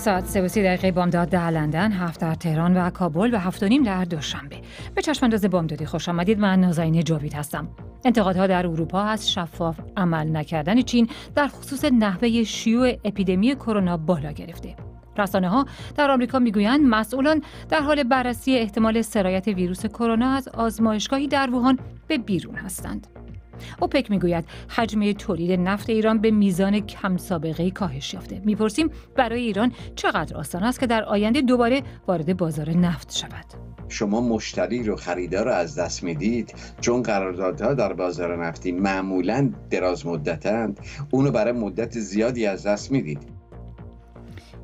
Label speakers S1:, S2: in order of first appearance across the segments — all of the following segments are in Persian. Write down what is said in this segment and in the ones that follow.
S1: ساعت 33 دقیقه بامداد در لندن، هفت در تهران و کابل و 7 نیم در دوشنبه. به چشم انداز بامدادی خوش آمدید. من نازنین جاوید هستم. انتقادها در اروپا از شفاف عمل نکردن چین در خصوص نحوه شیوع اپیدمی کرونا بالا گرفته. رسانه ها در آمریکا میگویند مسئولان در حال بررسی احتمال سرایت ویروس کرونا از آزمایشگاهی در ووهان به بیرون هستند. اوپک میگوید حجم تولید نفت ایران به میزان کم سابقه کاهش یافته میپرسیم برای ایران چقدر آسان است که در آینده دوباره وارد بازار نفت شود
S2: شما مشتری رو خریدار رو از دست میدید چون قراردادها در بازار نفتی معمولا دراز مدتند اونو برای مدت زیادی از دست میدید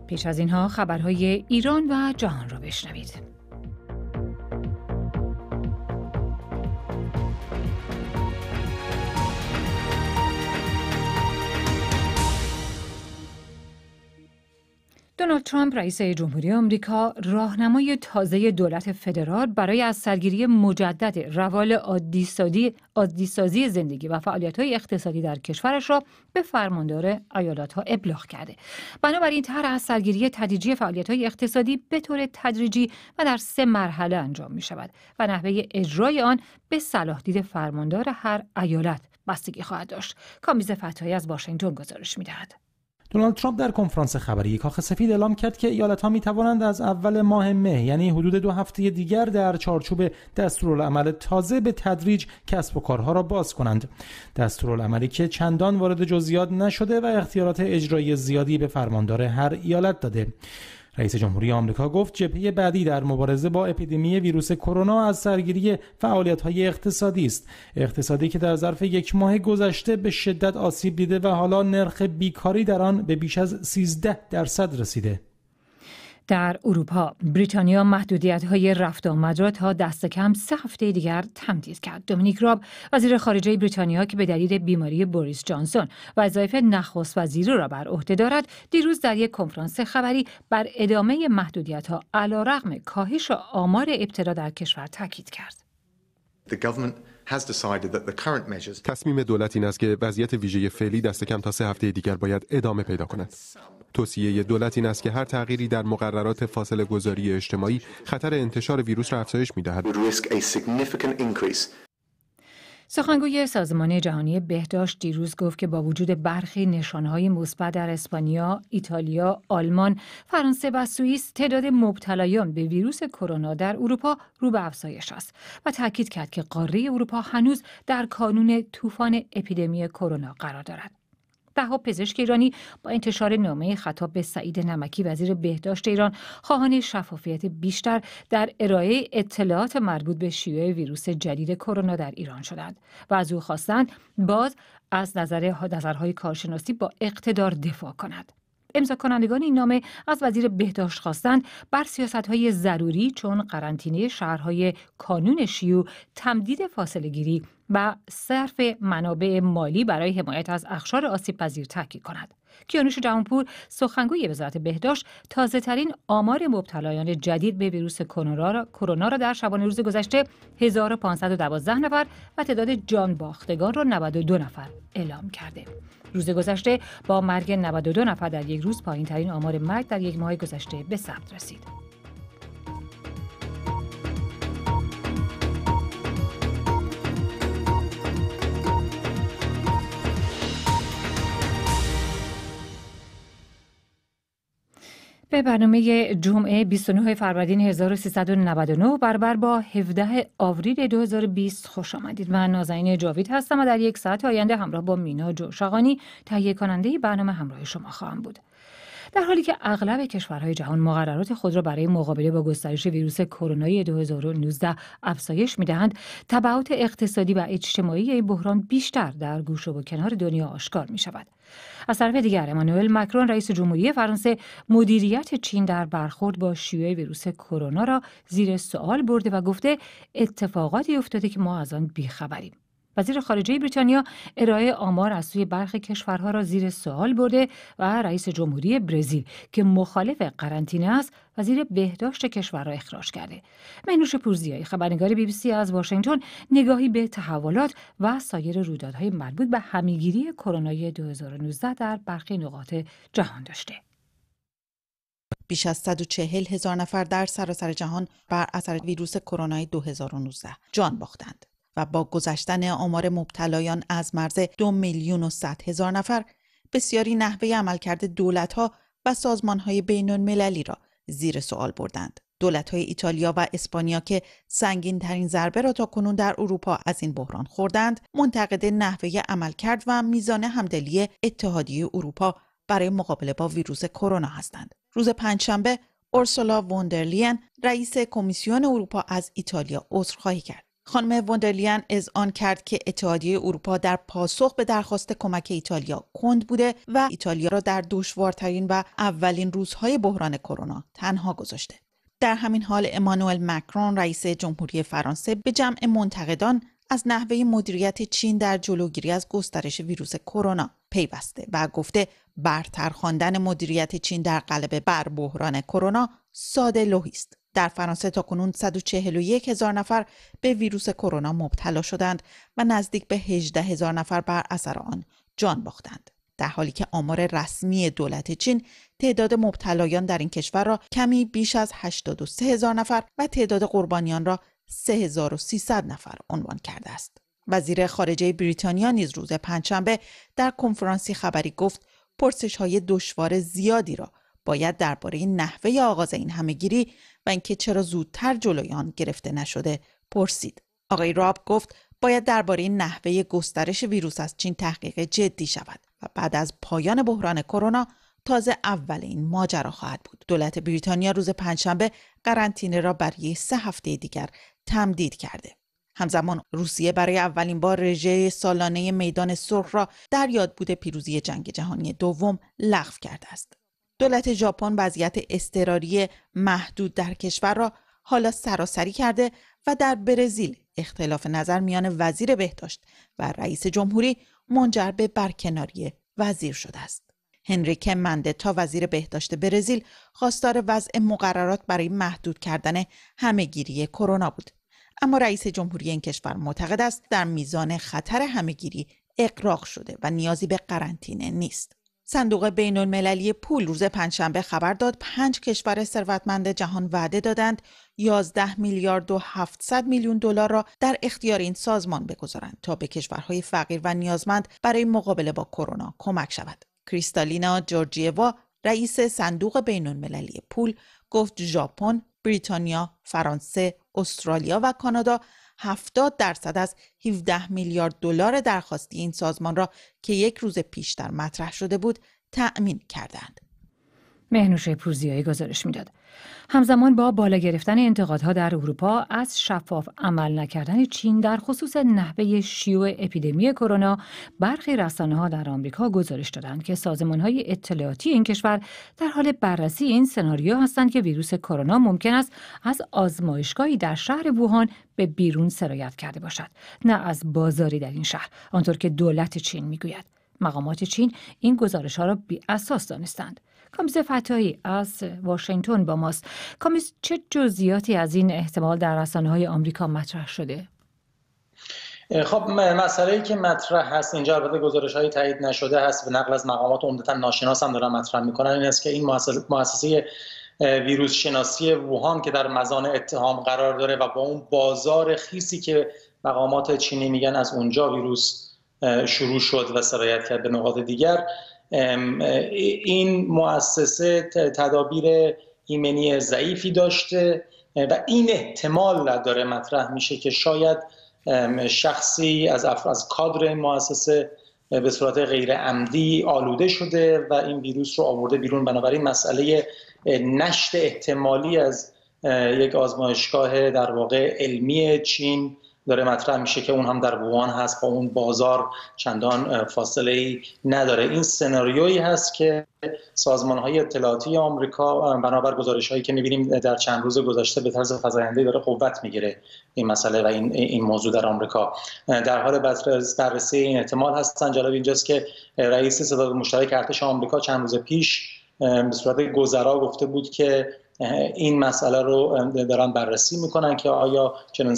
S1: پیش از اینها خبرهای ایران و جهان را بشنوید دونالد ترامپ رئیس جمهوری آمریکا راهنمای تازه دولت فدرال برای از سرگیری مجدد روال عادی سازی زندگی و های اقتصادی در کشورش را به فرماندار ها ابلاغ کرده. بنابراین طرح از سرگیری تدریجی های اقتصادی به طور تدریجی و در سه مرحله انجام شود و نحوه اجرای آن به صلاح دید فرماندار هر ایالت بستگی خواهد داشت. کامیز فتایی از واشنگتن گزارش می‌دهد.
S3: دونالد ترامپ در کنفرانس خبری کاخ سفید اعلام کرد که ایالت ها می توانند از اول ماه مه یعنی حدود دو هفته دیگر در چارچوب دستورالعمل تازه به تدریج کسب و کارها را باز کنند دستورالعملی که چندان وارد جزئیات نشده و اختیارات اجرایی زیادی به فرماندار هر ایالت داده رئیس جمهوری آمریکا گفت جبهه بعدی در مبارزه با اپیدمی ویروس کرونا از سرگیری های اقتصادی است اقتصادی که در ظرف یک ماه گذشته به شدت آسیب دیده و حالا نرخ بیکاری در آن به بیش از 13 درصد رسیده
S1: در اروپا بریتانیا محدودیت های رفت آمد را تا دست کم سه هفته دیگر تمدید کرد دومینیک راب وزیر خارجه بریتانیا که به دلیل بیماری بوریس جانسون وظایف نخست وزیر را بر عهده دارد دیروز در یک کنفرانس خبری بر ادامه محدودیت ها علیرغم کاهش آمار ابتلا در کشور تاکید کرد
S4: تصمیم دولت این است که وضعیت ویژه فعلی دست کم تا سه هفته دیگر باید ادامه پیدا کند. توصیه دولت این است که هر تغییری در مقررات فاصله گذاری اجتماعی خطر انتشار ویروس را افزایش میدهد.
S1: سخنگوی سازمان جهانی بهداشت دیروز گفت که با وجود برخی نشانهای مثبت در اسپانیا، ایتالیا، آلمان، فرانسه و سوئیس تعداد مبتلایان به ویروس کرونا در اروپا رو به افزایش است و تاکید کرد که قاره اروپا هنوز در کانون طوفان اپیدمی کرونا قرار دارد. ده پزشک ایرانی با انتشار نامه خطاب به سعید نمکی وزیر بهداشت ایران خواهان شفافیت بیشتر در ارائه اطلاعات مربوط به شیوع ویروس جدید کرونا در ایران شدند و از او خواستند باز از نظر نظرهای کارشناسی با اقتدار دفاع کند امضا کنندگان این نامه از وزیر بهداشت خواستند بر سیاست های ضروری چون قرنطینه شهرهای کانون شیو تمدید فاصله گیری و صرف منابع مالی برای حمایت از اخشار آسیب پذیر تاکید کند. کیانوش جهانپور سخنگوی وزارت بهداشت تازه ترین آمار مبتلایان جدید به ویروس کرونا را در شبانه روز گذشته 1512 نفر و تعداد جان باختگان را 92 نفر اعلام کرده. روز گذشته با مرگ 92 نفر در یک روز پایین ترین آمار مرگ در یک ماه گذشته به ثبت رسید. به برنامه جمعه 29 فروردین 1399 برابر با 17 آوریل 2020 خوش آمدید من نازنین جاوید هستم و در یک ساعت آینده همراه با مینا جوشغانی تهیه کننده برنامه همراه شما خواهم بود در حالی که اغلب کشورهای جهان مقررات خود را برای مقابله با گسترش ویروس کرونا 2019 افزایش میدهند تبعات اقتصادی و اجتماعی این بحران بیشتر در گوش و کنار دنیا آشکار می شود از طرف دیگر امانوئل مکرون رئیس جمهوری فرانسه مدیریت چین در برخورد با شیوع ویروس کرونا را زیر سوال برده و گفته اتفاقاتی افتاده که ما از آن بیخبریم وزیر خارجه بریتانیا ارائه آمار از سوی برخی کشورها را زیر سوال برده و رئیس جمهوری برزیل که مخالف قرنطینه است وزیر بهداشت کشور را اخراج کرده منوش پورزیایی خبرنگار بی بی سی از واشنگتن نگاهی به تحولات و سایر رویدادهای مربوط به همیگیری کرونا 2019 در برخی نقاط جهان داشته
S5: بیش از 140 هزار نفر در سراسر جهان بر اثر ویروس کرونا 2019 جان باختند. و با گذشتن آمار مبتلایان از مرز دو میلیون و صد هزار نفر بسیاری نحوه عملکرد دولتها و سازمانهای بین المللی را زیر سوال بردند. دولت های ایتالیا و اسپانیا که سنگین ترین ضربه را تا کنون در اروپا از این بحران خوردند منتقد نحوه عملکرد و میزان همدلی اتحادیه اروپا برای مقابله با ویروس کرونا هستند روز پنجشنبه اورسولا وندرلین رئیس کمیسیون اروپا از ایتالیا عذرخواهی کرد خانم از آن کرد که اتحادیه اروپا در پاسخ به درخواست کمک ایتالیا کند بوده و ایتالیا را در دشوارترین و اولین روزهای بحران کرونا تنها گذاشته در همین حال امانوئل مکرون رئیس جمهوری فرانسه به جمع منتقدان از نحوه مدیریت چین در جلوگیری از گسترش ویروس کرونا پیوسته و گفته برتر خواندن مدیریت چین در قلب بر بحران کرونا ساده لوحی است در فرانسه تا کنون 141 هزار نفر به ویروس کرونا مبتلا شدند و نزدیک به 18 هزار نفر بر اثر آن جان باختند. در حالی که آمار رسمی دولت چین تعداد مبتلایان در این کشور را کمی بیش از 83 هزار نفر و تعداد قربانیان را 3300 نفر عنوان کرده است. وزیر خارجه بریتانیا نیز روز پنجشنبه در کنفرانسی خبری گفت پرسش های دشوار زیادی را باید درباره نحوه آغاز این همهگیری و اینکه چرا زودتر جلوی آن گرفته نشده پرسید آقای راب گفت باید درباره نحوه گسترش ویروس از چین تحقیق جدی شود و بعد از پایان بحران کرونا تازه اول این ماجرا خواهد بود دولت بریتانیا روز پنجشنبه قرنطینه را برای سه هفته دیگر تمدید کرده همزمان روسیه برای اولین بار رژه سالانه میدان سرخ را در بوده پیروزی جنگ جهانی دوم لغو کرده است دولت ژاپن وضعیت اضطراری محدود در کشور را حالا سراسری کرده و در برزیل اختلاف نظر میان وزیر بهداشت و رئیس جمهوری منجر به برکناری وزیر شده است. هنریک تا وزیر بهداشت برزیل خواستار وضع مقررات برای محدود کردن همهگیری کرونا بود اما رئیس جمهوری این کشور معتقد است در میزان خطر همهگیری اقراق شده و نیازی به قرنطینه نیست صندوق بین المللی پول روز پنجشنبه خبر داد پنج کشور ثروتمند جهان وعده دادند 11 میلیارد و 700 میلیون دلار را در اختیار این سازمان بگذارند تا به کشورهای فقیر و نیازمند برای مقابله با کرونا کمک شود. کریستالینا جورجیوا رئیس صندوق بین المللی پول گفت ژاپن، بریتانیا، فرانسه، استرالیا و کانادا 70 درصد از 17 میلیارد دلار درخواستی این سازمان را که یک روز پیشتر مطرح شده بود تأمین کردند.
S1: مهنوش پوزیایی گزارش میداد همزمان با بالا گرفتن انتقادها در اروپا از شفاف عمل نکردن چین در خصوص نحوه شیوع اپیدمی کرونا برخی رسانه ها در آمریکا گزارش دادند که سازمان های اطلاعاتی این کشور در حال بررسی این سناریو هستند که ویروس کرونا ممکن است از آزمایشگاهی در شهر بوهان به بیرون سرایت کرده باشد نه از بازاری در این شهر آنطور که دولت چین میگوید مقامات چین این گزارش ها را بی اساس دانستند کامیز فتایی از واشنگتن با ماست کامیز چه جزئیاتی از این احتمال در رسانه های آمریکا مطرح شده
S3: خب مسئله ای که مطرح هست اینجا البته گزارش تایید نشده هست به نقل از مقامات عمدتا ناشناس هم دارن مطرح میکنن این است که این مؤسسه ویروس شناسی ووهان که در مزان اتهام قرار داره و با اون بازار خیسی که مقامات چینی میگن از اونجا ویروس شروع شد و سرایت کرد به نقاط دیگر این مؤسسه تدابیر ایمنی ضعیفی داشته و این احتمال نداره مطرح میشه که شاید شخصی از از کادر مؤسسه به صورت غیر عمدی آلوده شده و این ویروس رو آورده بیرون بنابراین مسئله نشت احتمالی از یک آزمایشگاه در واقع علمی چین داره مطرح میشه که اون هم در ووان هست با اون بازار چندان فاصله ای نداره این سناریویی هست که سازمان های اطلاعاتی آمریکا بنابر گزارش هایی که میبینیم در چند روز گذشته به طرز فزاینده داره قوت میگیره این مسئله و این, این موضوع در آمریکا در حال بررسی این احتمال هستن جالب اینجاست که رئیس ستاد مشترک ارتش آمریکا چند روز پیش به صورت گذرا گفته بود که این مسئله رو دارن بررسی میکنن که آیا چنین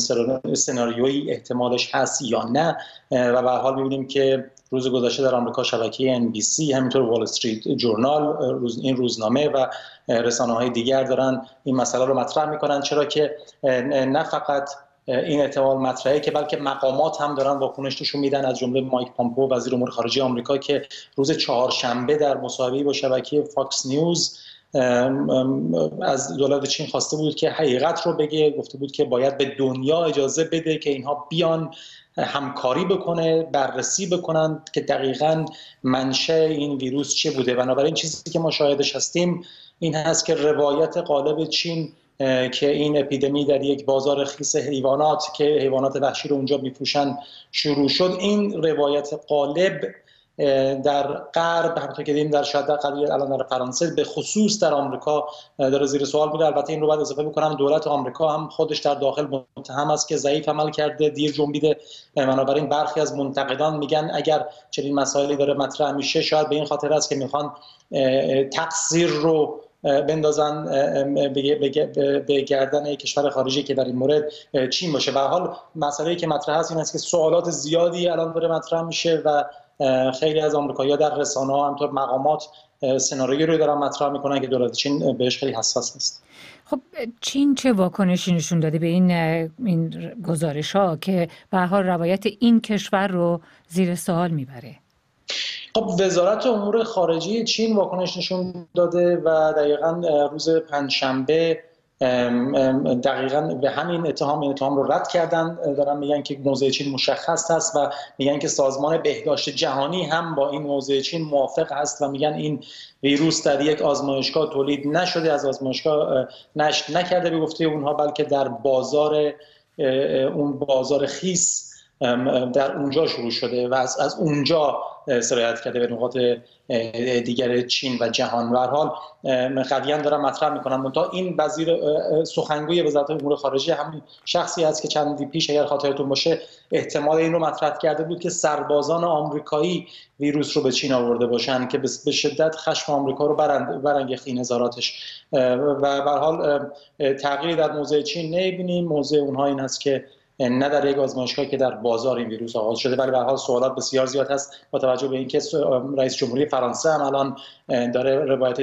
S3: سناریویی احتمالش هست یا نه و به حال میبینیم که روز گذشته در آمریکا شبکه NBC همینطور وال استریت جورنال این روزنامه و رسانه های دیگر دارن این مسئله رو مطرح میکنن چرا که نه فقط این احتمال مطرحه که بلکه مقامات هم دارن واکنش نشون میدن از جمله مایک پامپو وزیر امور خارجه آمریکا که روز چهارشنبه در مصاحبه با شبکه فاکس نیوز از دولت چین خواسته بود که حقیقت رو بگه گفته بود که باید به دنیا اجازه بده که اینها بیان همکاری بکنه بررسی بکنند که دقیقا منشه این ویروس چه بوده بنابراین چیزی که ما شاهدش هستیم این هست که روایت قالب چین که این اپیدمی در یک بازار خیس حیوانات که حیوانات وحشی رو اونجا میپوشن شروع شد این روایت قالب در غرب همونطور که دیدیم در شاید در الان در فرانسه به خصوص در آمریکا در زیر سوال بوده البته این رو باید اضافه بکنم دولت آمریکا هم خودش در داخل متهم است که ضعیف عمل کرده دیر جنبیده بنابراین برخی از منتقدان میگن اگر چنین مسائلی داره مطرح میشه شاید به این خاطر است که میخوان تقصیر رو بندازن به گردن کشور خارجی که در این مورد چین باشه و حال مسئله که مطرح هست این است که سوالات زیادی الان داره مطرح میشه و خیلی از آمریکایی‌ها در رسانه ها همطور مقامات سناریویی رو دارن مطرح میکنن که دولت چین بهش خیلی حساس هست
S1: خب چین چه واکنشی نشون داده به این این گزارش ها که به حال روایت این کشور رو زیر سوال میبره
S3: خب وزارت امور خارجه چین واکنش نشون داده و دقیقا روز پنجشنبه دقیقا به همین اتهام این اتهام رو رد کردن دارن میگن که موضع چین مشخص هست و میگن که سازمان بهداشت جهانی هم با این موضع چین موافق هست و میگن این ویروس در یک آزمایشگاه تولید نشده از آزمایشگاه نشت نکرده به گفته اونها بلکه در بازار اون بازار خیس در اونجا شروع شده و از, اونجا سرایت کرده به نقاط دیگر چین و جهان و هر حال قویا دارم مطرح میکنم تا این وزیر سخنگوی وزارت امور خارجه همین شخصی است که چندی پیش اگر خاطرتون باشه احتمال این رو مطرح کرده بود که سربازان آمریکایی ویروس رو به چین آورده باشند که به شدت خشم آمریکا رو برنگ این نظاراتش و به حال تغییری در موضع چین نمیبینیم موضع اونها این است که نه در یک آزمایشگاهی که در بازار این ویروس آغاز شده ولی به حال سوالات بسیار زیاد هست با توجه به اینکه رئیس جمهوری فرانسه هم الان داره روایت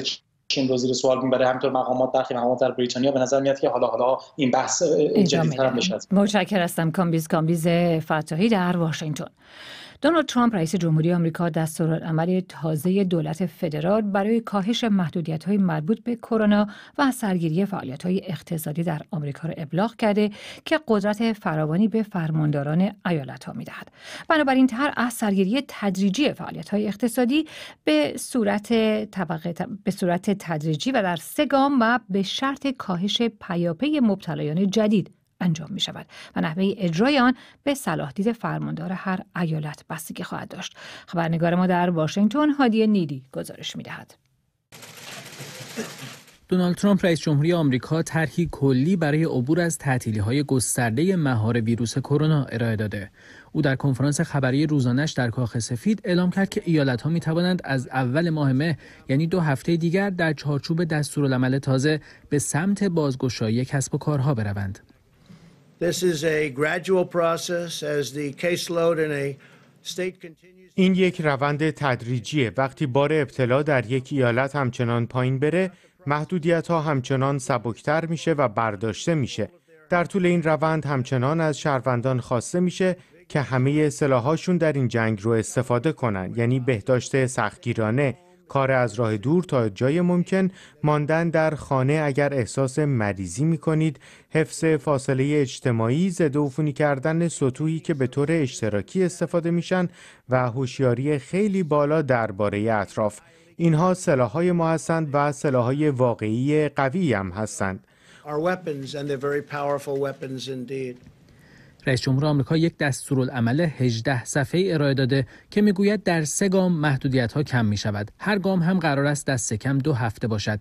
S3: چین رو زیر سوال میبره همینطور مقامات برخی مقامات در بریتانیا به نظر میاد که حالا حالا این بحث جدیدتر هم
S1: بشه هستم کامبیز کامبیز فتاحی در واشنگتن دونالد ترامپ رئیس جمهوری آمریکا دستورالعمل تازه دولت فدرال برای کاهش محدودیت های مربوط به کرونا و سرگیری فعالیت های اقتصادی در آمریکا را ابلاغ کرده که قدرت فراوانی به فرمانداران ایالت ها میدهد بنابراین تر از سرگیری تدریجی فعالیت های اقتصادی به صورت به صورت تدریجی و در سه گام و به شرط کاهش پیاپی مبتلایان جدید انجام می شود و نحوه اجرای آن به صلاح دید فرماندار هر ایالت بستگی خواهد داشت خبرنگار ما در واشنگتن هادی نیدی گزارش می دهد.
S6: دونالد ترامپ رئیس جمهوری آمریکا طرحی کلی برای عبور از تحتیلی های گسترده مهار ویروس کرونا ارائه داده. او در کنفرانس خبری روزانش در کاخ سفید اعلام کرد که ایالت ها می توانند از اول ماه مه یعنی دو هفته دیگر در چارچوب دستورالعمل تازه به سمت بازگشایی کسب و کارها بروند.
S7: این یک روند تدریجیه وقتی بار ابتلا در یک ایالت همچنان پایین بره محدودیت ها همچنان سبکتر میشه و برداشته میشه در طول این روند همچنان از شهروندان خواسته میشه که همه سلاحاشون در این جنگ رو استفاده کنن یعنی بهداشت سختگیرانه کار از راه دور تا جای ممکن ماندن در خانه اگر احساس مریضی می کنید حفظ فاصله اجتماعی و کردن سطوحی که به طور اشتراکی استفاده میشن و هوشیاری خیلی بالا درباره اطراف اینها سلاحهای ما هستند و سلاحهای واقعی قوی هم هستند
S6: رئیس جمهور آمریکا یک دستورالعمل 18 صفحه ارائه داده که میگوید در سه گام محدودیت ها کم می شود. هر گام هم قرار است دست کم دو هفته باشد.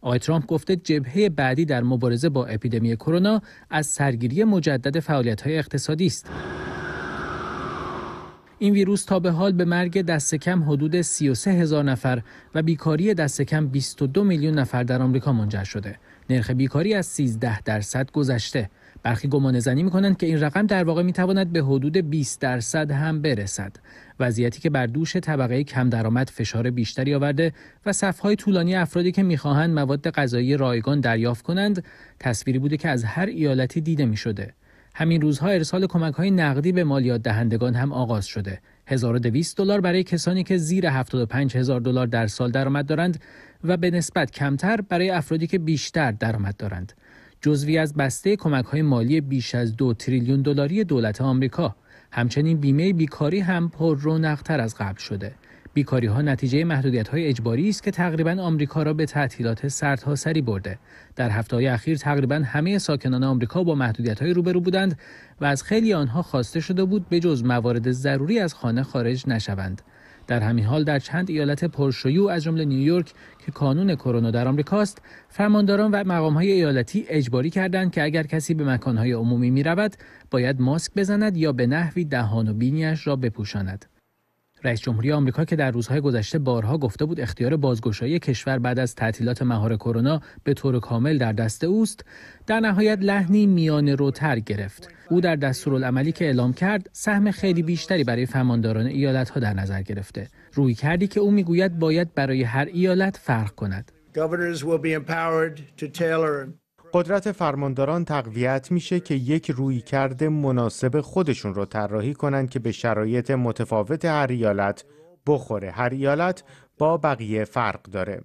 S6: آقای ترامپ گفته جبهه بعدی در مبارزه با اپیدمی کرونا از سرگیری مجدد فعالیت های اقتصادی است. این ویروس تا به حال به مرگ دست کم حدود 33 هزار نفر و بیکاری دست کم 22 میلیون نفر در آمریکا منجر شده. نرخ بیکاری از 13 درصد گذشته. برخی گمان زنی کنند که این رقم در واقع تواند به حدود 20 درصد هم برسد وضعیتی که بر دوش طبقه کم درآمد فشار بیشتری آورده و صفهای طولانی افرادی که میخواهند مواد غذایی رایگان دریافت کنند تصویری بوده که از هر ایالتی دیده شده. همین روزها ارسال کمک های نقدی به مالیات دهندگان هم آغاز شده 1200 دلار برای کسانی که زیر 75000 دلار در سال درآمد دارند و به نسبت کمتر برای افرادی که بیشتر درآمد دارند جزوی از بسته کمک های مالی بیش از دو تریلیون دلاری دولت آمریکا همچنین بیمه بیکاری هم پر رونقتر از قبل شده بیکاری ها نتیجه محدودیت های اجباری است که تقریبا آمریکا را به تعطیلات سری برده در هفته های اخیر تقریبا همه ساکنان آمریکا با محدودیت های روبرو بودند و از خیلی آنها خواسته شده بود به جز موارد ضروری از خانه خارج نشوند در همین حال در چند ایالت پرشویو از جمله نیویورک که کانون کرونا در آمریکاست فرمانداران و مقامهای ایالتی اجباری کردند که اگر کسی به مکانهای عمومی می باید ماسک بزند یا به نحوی دهان و بینیش را بپوشاند رئیس جمهوری آمریکا که در روزهای گذشته بارها گفته بود اختیار بازگشایی کشور بعد از تعطیلات مهار کرونا به طور کامل در دست اوست در نهایت لحنی میانه روتر گرفت او در دستورالعملی که اعلام کرد سهم خیلی بیشتری برای فرمانداران ایالت ها در نظر گرفته روی کردی که او میگوید باید برای هر ایالت فرق کند
S7: قدرت فرمانداران تقویت میشه که یک روی کرده مناسب خودشون رو طراحی کنند که به شرایط متفاوت هر ایالت بخوره هر ایالت با بقیه فرق داره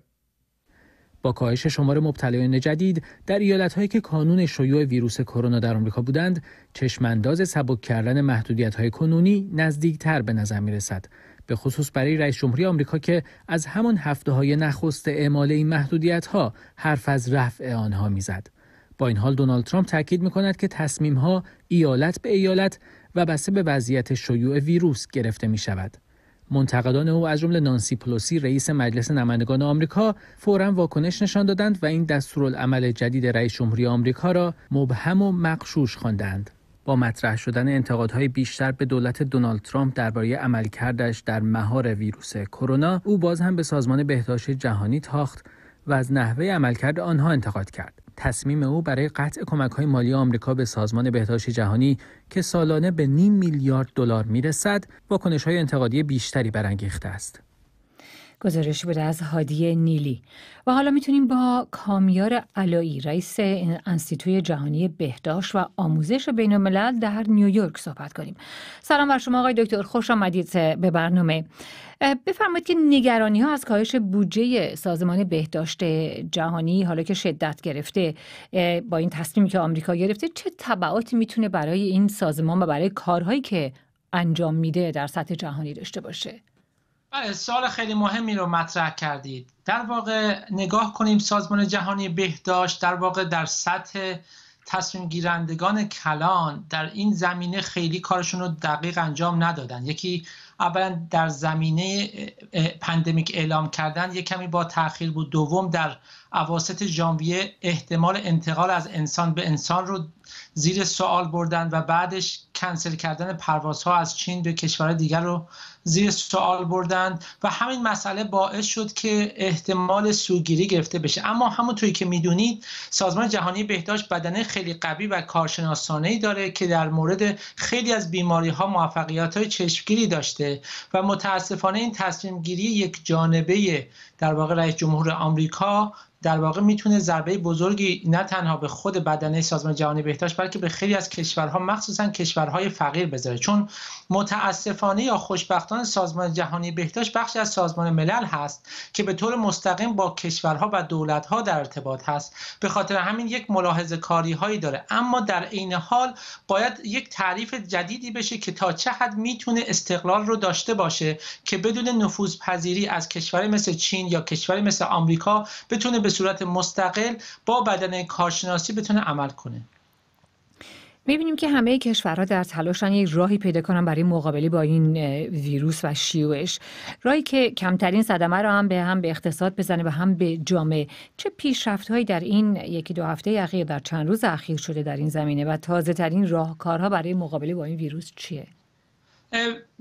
S6: با کاهش شمار مبتلایان جدید در هایی که کانون شیوع ویروس کرونا در آمریکا بودند چشمانداز سبک کردن محدودیت های کنونی تر به نظر می رسد به خصوص برای رئیس جمهوری آمریکا که از همان هفته های نخست اعمال این محدودیت ها حرف از رفع آنها میزد. با این حال دونالد ترامپ تاکید میکند که تصمیم ها ایالت به ایالت و بسته به وضعیت شیوع ویروس گرفته می شود. منتقدان او از جمله نانسی پلوسی رئیس مجلس نمایندگان آمریکا فورا واکنش نشان دادند و این دستورالعمل جدید رئیس جمهوری آمریکا را مبهم و مقشوش خواندند. با مطرح شدن انتقادهای بیشتر به دولت دونالد ترامپ درباره عملکردش در مهار ویروس کرونا او باز هم به سازمان بهداشت جهانی تاخت و از نحوه عملکرد آنها انتقاد کرد تصمیم او برای قطع کمک های مالی آمریکا به سازمان بهداشت جهانی که سالانه به نیم میلیارد دلار میرسد واکنش های انتقادی بیشتری برانگیخته است.
S1: گزارش بوده از هادی نیلی و حالا میتونیم با کامیار علایی رئیس انستیتوی جهانی بهداشت و آموزش بین الملل در نیویورک صحبت کنیم سلام بر شما آقای دکتر خوش آمدید به برنامه بفرمایید که نگرانی ها از کاهش بودجه سازمان بهداشت جهانی حالا که شدت گرفته با این تصمیمی که آمریکا گرفته چه تبعاتی میتونه برای این سازمان و برای کارهایی که انجام میده در سطح جهانی داشته باشه
S8: سال خیلی مهمی رو مطرح کردید در واقع نگاه کنیم سازمان جهانی بهداشت در واقع در سطح تصمیم گیرندگان کلان در این زمینه خیلی کارشون رو دقیق انجام ندادن یکی اولا در زمینه پندمیک اعلام کردن یک کمی با تاخیر بود دوم در اواسط ژانویه احتمال انتقال از انسان به انسان رو زیر سوال بردن و بعدش کنسل کردن پروازها از چین به کشور دیگر رو زیر سوال بردن و همین مسئله باعث شد که احتمال سوگیری گرفته بشه اما همونطوری که میدونید سازمان جهانی بهداشت بدنه خیلی قوی و کارشناسانه ای داره که در مورد خیلی از بیماری ها موفقیت های چشمگیری داشته و متاسفانه این تصمیم گیری یک جانبه در واقع رئیس جمهور آمریکا در واقع میتونه ضربه بزرگی نه تنها به خود بدنه سازمان جهانی بهداشت بهداشت بلکه به خیلی از کشورها مخصوصا کشورهای فقیر بذاره چون متاسفانه یا خوشبختانه سازمان جهانی بهداشت بخشی از سازمان ملل هست که به طور مستقیم با کشورها و دولتها در ارتباط هست به خاطر همین یک ملاحظه کاری هایی داره اما در عین حال باید یک تعریف جدیدی بشه که تا چه حد میتونه استقلال رو داشته باشه که بدون نفوذ پذیری از کشوری مثل چین یا کشوری مثل آمریکا بتونه به صورت مستقل با بدن کارشناسی بتونه عمل کنه
S1: میبینیم که همه کشورها در تلاشن یک راهی پیدا کنن برای مقابله با این ویروس و شیوعش راهی که کمترین صدمه رو هم به هم به اقتصاد بزنه و هم به جامعه چه هایی در این یکی دو هفته اخیر در چند روز اخیر شده در این زمینه و تازه ترین راهکارها برای مقابله با این ویروس چیه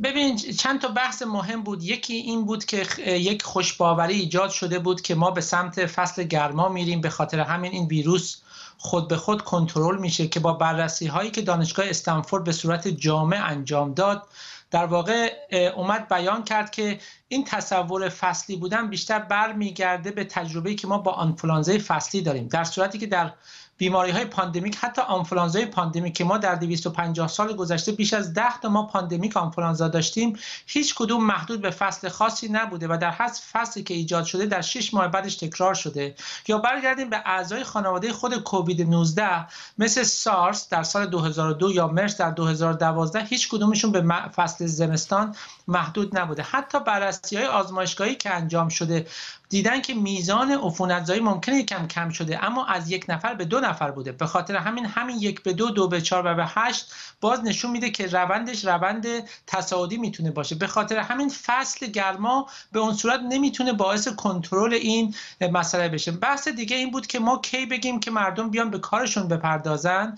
S8: ببین چند تا بحث مهم بود یکی این بود که یک خوشباوری ایجاد شده بود که ما به سمت فصل گرما میریم به خاطر همین این ویروس خود به خود کنترل میشه که با بررسی هایی که دانشگاه استنفورد به صورت جامع انجام داد در واقع اومد بیان کرد که این تصور فصلی بودن بیشتر برمیگرده به تجربه که ما با آنفولانزای فصلی داریم در صورتی که در بیماری های پاندمیک حتی آنفولانزای پاندمیک که ما در 250 سال گذشته بیش از 10 تا ما پاندمیک آنفولانزا داشتیم هیچ کدوم محدود به فصل خاصی نبوده و در هر فصلی که ایجاد شده در 6 ماه بعدش تکرار شده یا برگردیم به اعضای خانواده خود کووید 19 مثل سارس در سال 2002 یا مرس در 2012 هیچ کدومشون به فصل زمستان محدود نبوده حتی بررسی های آزمایشگاهی که انجام شده دیدن که میزان زایی ممکنه یکم کم شده اما از یک نفر به دو نفر بوده به خاطر همین همین یک به دو دو به چهار و به هشت باز نشون میده که روندش روند تصاعدی میتونه باشه به خاطر همین فصل گرما به اون صورت نمیتونه باعث کنترل این مسئله بشه بحث دیگه این بود که ما کی بگیم که مردم بیان به کارشون بپردازن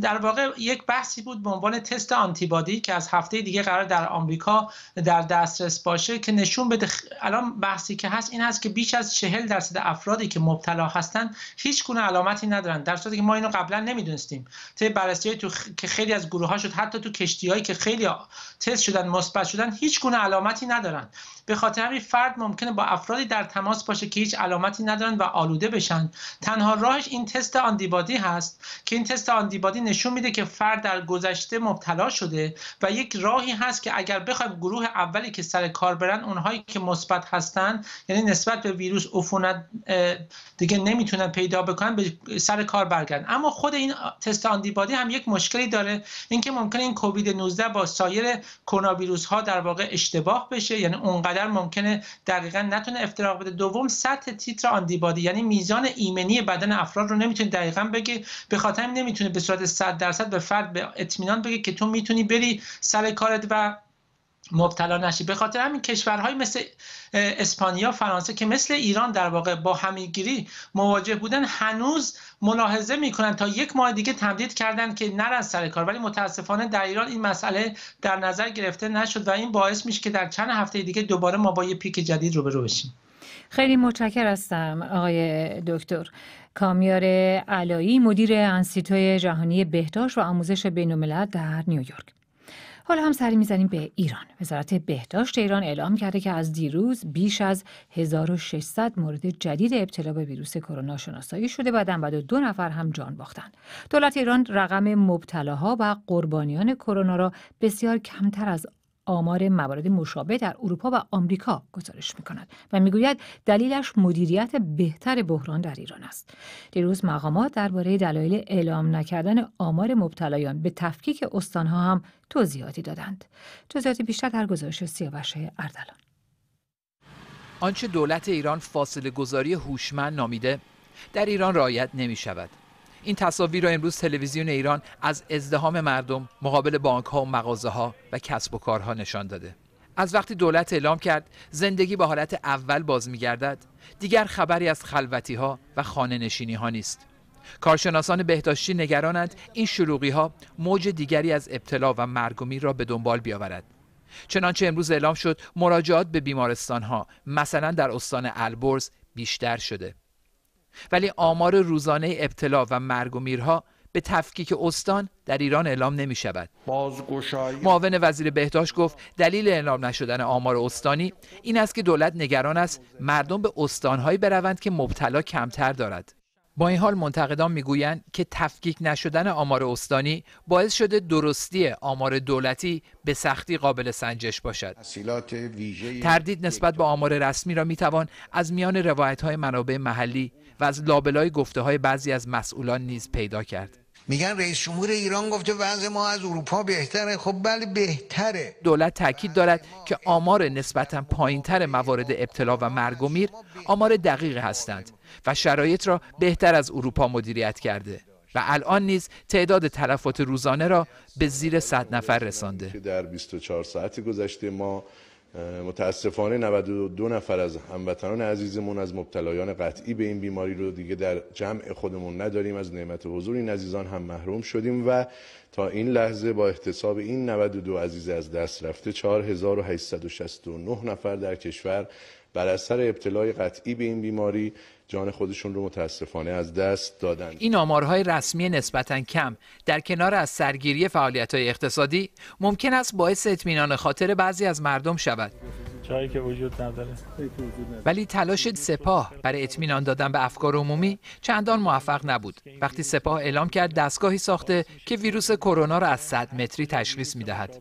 S8: در واقع یک بحثی بود به عنوان تست آنتیبادی که از هفته دیگه قرار در آمریکا در دسترس باشه که نشون بده الان بحثی که هست این هست که بیش از چهل درصد افرادی که مبتلا هستند هیچ گونه علامتی ندارن در صورتی که ما اینو قبلا نمیدونستیم طی بررسی تو که خیلی از گروه ها شد حتی تو کشتی هایی که خیلی تست شدن مثبت شدن هیچ گونه علامتی ندارن به خاطر همین فرد ممکنه با افرادی در تماس باشه که هیچ علامتی ندارن و آلوده بشن تنها راهش این تست آندیبادی هست که این تست آندیبادی نشون میده که فرد در گذشته مبتلا شده و یک راهی هست که اگر بخوایم گروه اولی که سر کار برن اونهایی که مثبت هستن یعنی نسبت به ویروس عفونت دیگه نمیتونن پیدا بکنن به سر کار برگردن اما خود این تست آندیبادی هم یک مشکلی داره اینکه ممکنه این کووید 19 با سایر کرونا ویروس ها در واقع اشتباه بشه یعنی اونقدر بدن ممکنه دقیقا نتونه افتراق بده دوم سطح تیتر آندیبادی یعنی میزان ایمنی بدن افراد رو نمیتونه دقیقا بگه به خاطر نمیتونه به صورت 100 درصد به فرد به اطمینان بگه که تو میتونی بری سر کارت و مبتلا نشی به خاطر همین کشورهای مثل اسپانیا فرانسه که مثل ایران در واقع با همیگیری مواجه بودن هنوز ملاحظه میکنن تا یک ماه دیگه تمدید کردن که نرن سر کار ولی متاسفانه در ایران این مسئله در نظر گرفته نشد و این باعث میشه که در چند هفته دیگه دوباره ما با یه پیک جدید روبرو بشیم
S1: خیلی متشکر هستم آقای دکتر کامیار علایی مدیر انسیتوی جهانی بهداشت و آموزش بین‌الملل در نیویورک حالا هم سری میزنیم به ایران. وزارت بهداشت ایران اعلام کرده که از دیروز بیش از 1600 مورد جدید ابتلا به ویروس کرونا شناسایی شده و دو نفر هم جان باختند. دولت ایران رقم مبتلاها و قربانیان کرونا را بسیار کمتر از آمار موارد مشابه در اروپا و آمریکا گزارش می کند و میگوید دلیلش مدیریت بهتر بحران در ایران است. دیروز مقامات درباره دلایل اعلام نکردن آمار مبتلایان به تفکیک استانها هم توضیحاتی دادند. جزئیات بیشتر در گزارش سیاوش اردلان.
S9: آنچه دولت ایران فاصله گذاری هوشمند نامیده در ایران رعایت نمی شود. این تصاویر را امروز تلویزیون ایران از ازدهام مردم مقابل بانک ها و مغازه ها و کسب و کارها نشان داده از وقتی دولت اعلام کرد زندگی به حالت اول باز میگردد دیگر خبری از خلوتی ها و خانه نشینی ها نیست کارشناسان بهداشتی نگرانند این شلوغی ها موج دیگری از ابتلا و مرگومی را به دنبال بیاورد چنانچه امروز اعلام شد مراجعات به بیمارستان ها مثلا در استان البرز بیشتر شده ولی آمار روزانه ابتلا و مرگ و میرها به تفکیک استان در ایران اعلام نمی شود معاون وزیر بهداشت گفت دلیل اعلام نشدن آمار استانی این است که دولت نگران است مردم به استانهایی بروند که مبتلا کمتر دارد با این حال منتقدان میگویند که تفکیک نشدن آمار استانی باعث شده درستی آمار دولتی به سختی قابل سنجش باشد. تردید نسبت به آمار رسمی را توان از میان روایت های منابع محلی و از لابلای گفته های بعضی از مسئولان نیز پیدا کرد
S10: میگن رئیس جمهور ایران گفته وضع ما از اروپا بهتره خب بله
S9: بهتره دولت تاکید دارد که آمار نسبتا پایینتر موارد ابتلا و مرگ و میر آمار دقیق هستند و شرایط را بهتر از اروپا مدیریت کرده و الان نیز تعداد تلفات روزانه را به زیر 100 نفر رسانده
S2: در 24 ساعتی گذشته ما متاسفانه 92 نفر از هموطنان عزیزمون از مبتلایان قطعی به این بیماری رو دیگه در جمع خودمون نداریم از نعمت حضور این عزیزان هم محروم شدیم و تا این لحظه با احتساب این 92 عزیز از دست رفته 4869 نفر در کشور بر اثر ابتلای قطعی به این بیماری جان خودشون رو متاسفانه از دست دادن
S9: این آمارهای رسمی نسبتا کم در کنار از سرگیری فعالیت های اقتصادی ممکن است باعث اطمینان خاطر بعضی از مردم شود
S6: که وجود نداره
S9: ولی تلاش سپاه برای اطمینان دادن به افکار عمومی چندان موفق نبود وقتی سپاه اعلام کرد دستگاهی ساخته که ویروس کرونا را از 100 متری تشخیص می‌دهد.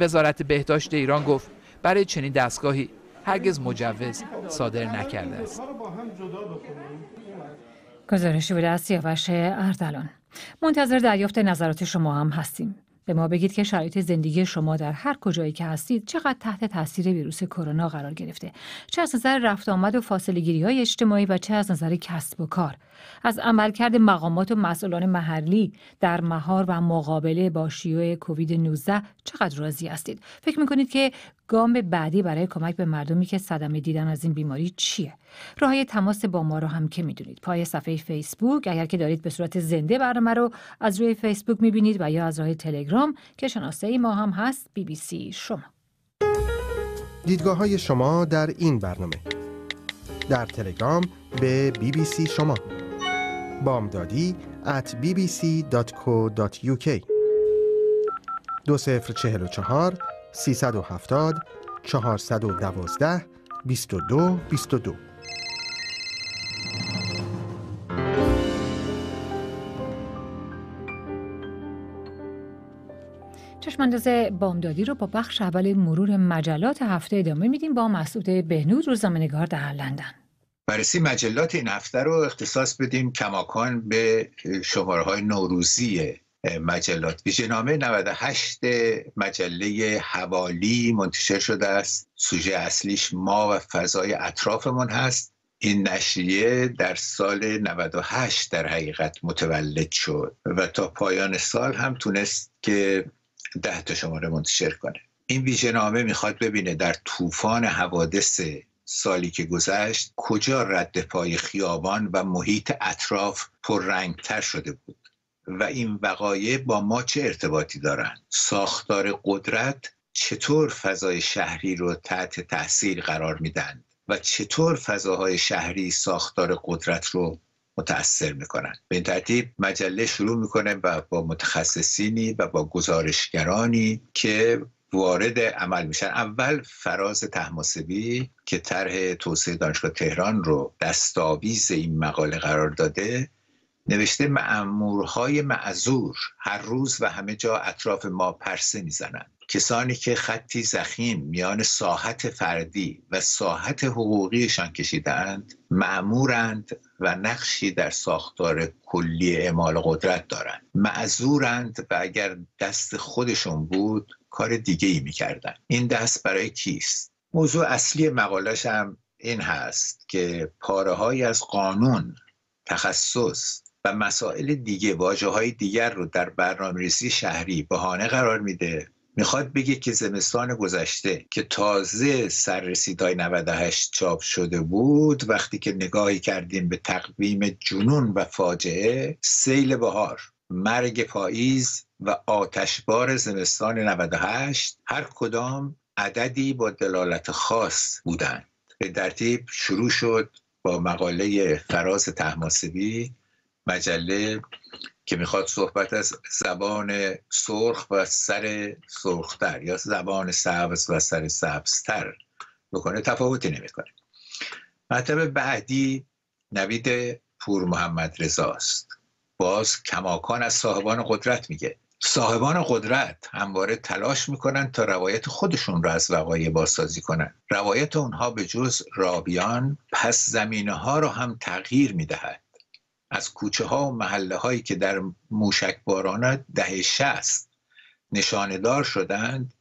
S9: وزارت بهداشت ایران گفت برای چنین دستگاهی هرگز مجوز صادر نکرده
S11: است.
S1: گزارشی بوده از سیاوش اردلان منتظر دریافت نظرات شما هم هستیم به ما بگید که شرایط زندگی شما در هر کجایی که هستید چقدر تحت تاثیر ویروس کرونا قرار گرفته چه از نظر رفت آمد و فاصله گیری های اجتماعی و چه از نظر کسب و کار از عملکرد مقامات و مسئولان محلی در مهار و مقابله با شیوع کووید 19 چقدر راضی هستید فکر کنید که گام بعدی برای کمک به مردمی که صدمه دیدن از این بیماری چیه راه تماس با ما رو هم که میدونید پای صفحه فیسبوک اگر که دارید به صورت زنده برنامه رو از روی فیسبوک میبینید و یا از راه تلگرام که شناسه ای ما هم هست بی بی سی شما
S12: دیدگاه های شما در این برنامه در تلگرام به بی بی سی شما بامدادی at bbc.co.uk دو سفر چهل و چهار 370 412 22 22
S1: چشمانداز بامدادی رو با بخش اول مرور مجلات هفته ادامه میدیم با مسعود بهنود روزنامه‌نگار در لندن
S10: بررسی مجلات این هفته رو اختصاص بدیم کماکان به شماره های نوروزی مجلات ویژهنامه 98 مجله حوالی منتشر شده است سوژه اصلیش ما و فضای اطرافمون هست این نشریه در سال 98 در حقیقت متولد شد و تا پایان سال هم تونست که ده تا شماره منتشر کنه این ویژنامه میخواد ببینه در طوفان حوادث سالی که گذشت کجا رد پای خیابان و محیط اطراف پررنگتر شده بود و این وقایع با ما چه ارتباطی دارند ساختار قدرت چطور فضای شهری رو تحت تاثیر قرار میدن و چطور فضاهای شهری ساختار قدرت رو متاثر میکنن به این ترتیب مجله شروع میکنه و با متخصصینی و با گزارشگرانی که وارد عمل میشن اول فراز تحماسبی که طرح توسعه دانشگاه تهران رو دستاویز این مقاله قرار داده نوشته معمورهای معذور هر روز و همه جا اطراف ما پرسه میزنند کسانی که خطی زخیم میان ساحت فردی و ساحت حقوقیشان کشیدند معمورند و نقشی در ساختار کلی اعمال قدرت دارند معذورند و اگر دست خودشون بود کار دیگه ای میکردند. این دست برای کیست موضوع اصلی مقالش هم این هست که پاره های از قانون تخصص و مسائل دیگه واجه های دیگر رو در برنامه ریزی شهری بهانه قرار میده میخواد بگه که زمستان گذشته که تازه سررسیدهای 98 چاپ شده بود وقتی که نگاهی کردیم به تقویم جنون و فاجعه سیل بهار مرگ پاییز و آتشبار زمستان 98 هر کدام عددی با دلالت خاص بودند به درتیب شروع شد با مقاله فراز تحماسبی مجله که میخواد صحبت از زبان سرخ و سر سرختر یا زبان سبز و سر سبزتر بکنه تفاوتی نمیکنه مطلب بعدی نوید پور محمد رضا باز کماکان از صاحبان قدرت میگه صاحبان قدرت همواره تلاش میکنن تا روایت خودشون را از وقایع بازسازی کنند. روایت اونها به جز رابیان پس زمینه ها رو هم تغییر میدهد از کوچه ها و محله هایی که در موشک باران دهه شست نشانه دار شدند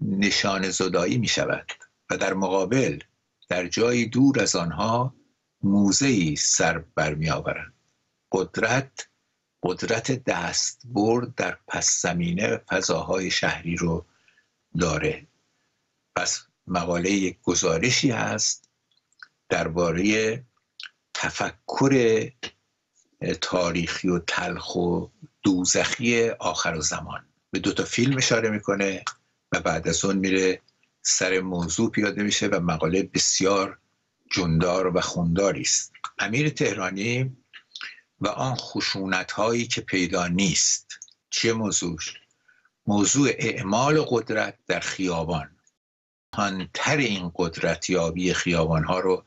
S10: نشان زدایی می شود و در مقابل در جایی دور از آنها ای سر می آورند قدرت قدرت دست برد در پس زمینه فضاهای شهری رو داره پس مقاله یک گزارشی هست درباره تفکر تاریخی و تلخ و دوزخی آخر و زمان به دو تا فیلم اشاره میکنه و بعد از اون میره سر موضوع پیاده میشه و مقاله بسیار جندار و خونداری است امیر تهرانی و آن خشونت هایی که پیدا نیست چه موضوعش موضوع اعمال قدرت در خیابان هانتر این قدرتیابی خیابان ها رو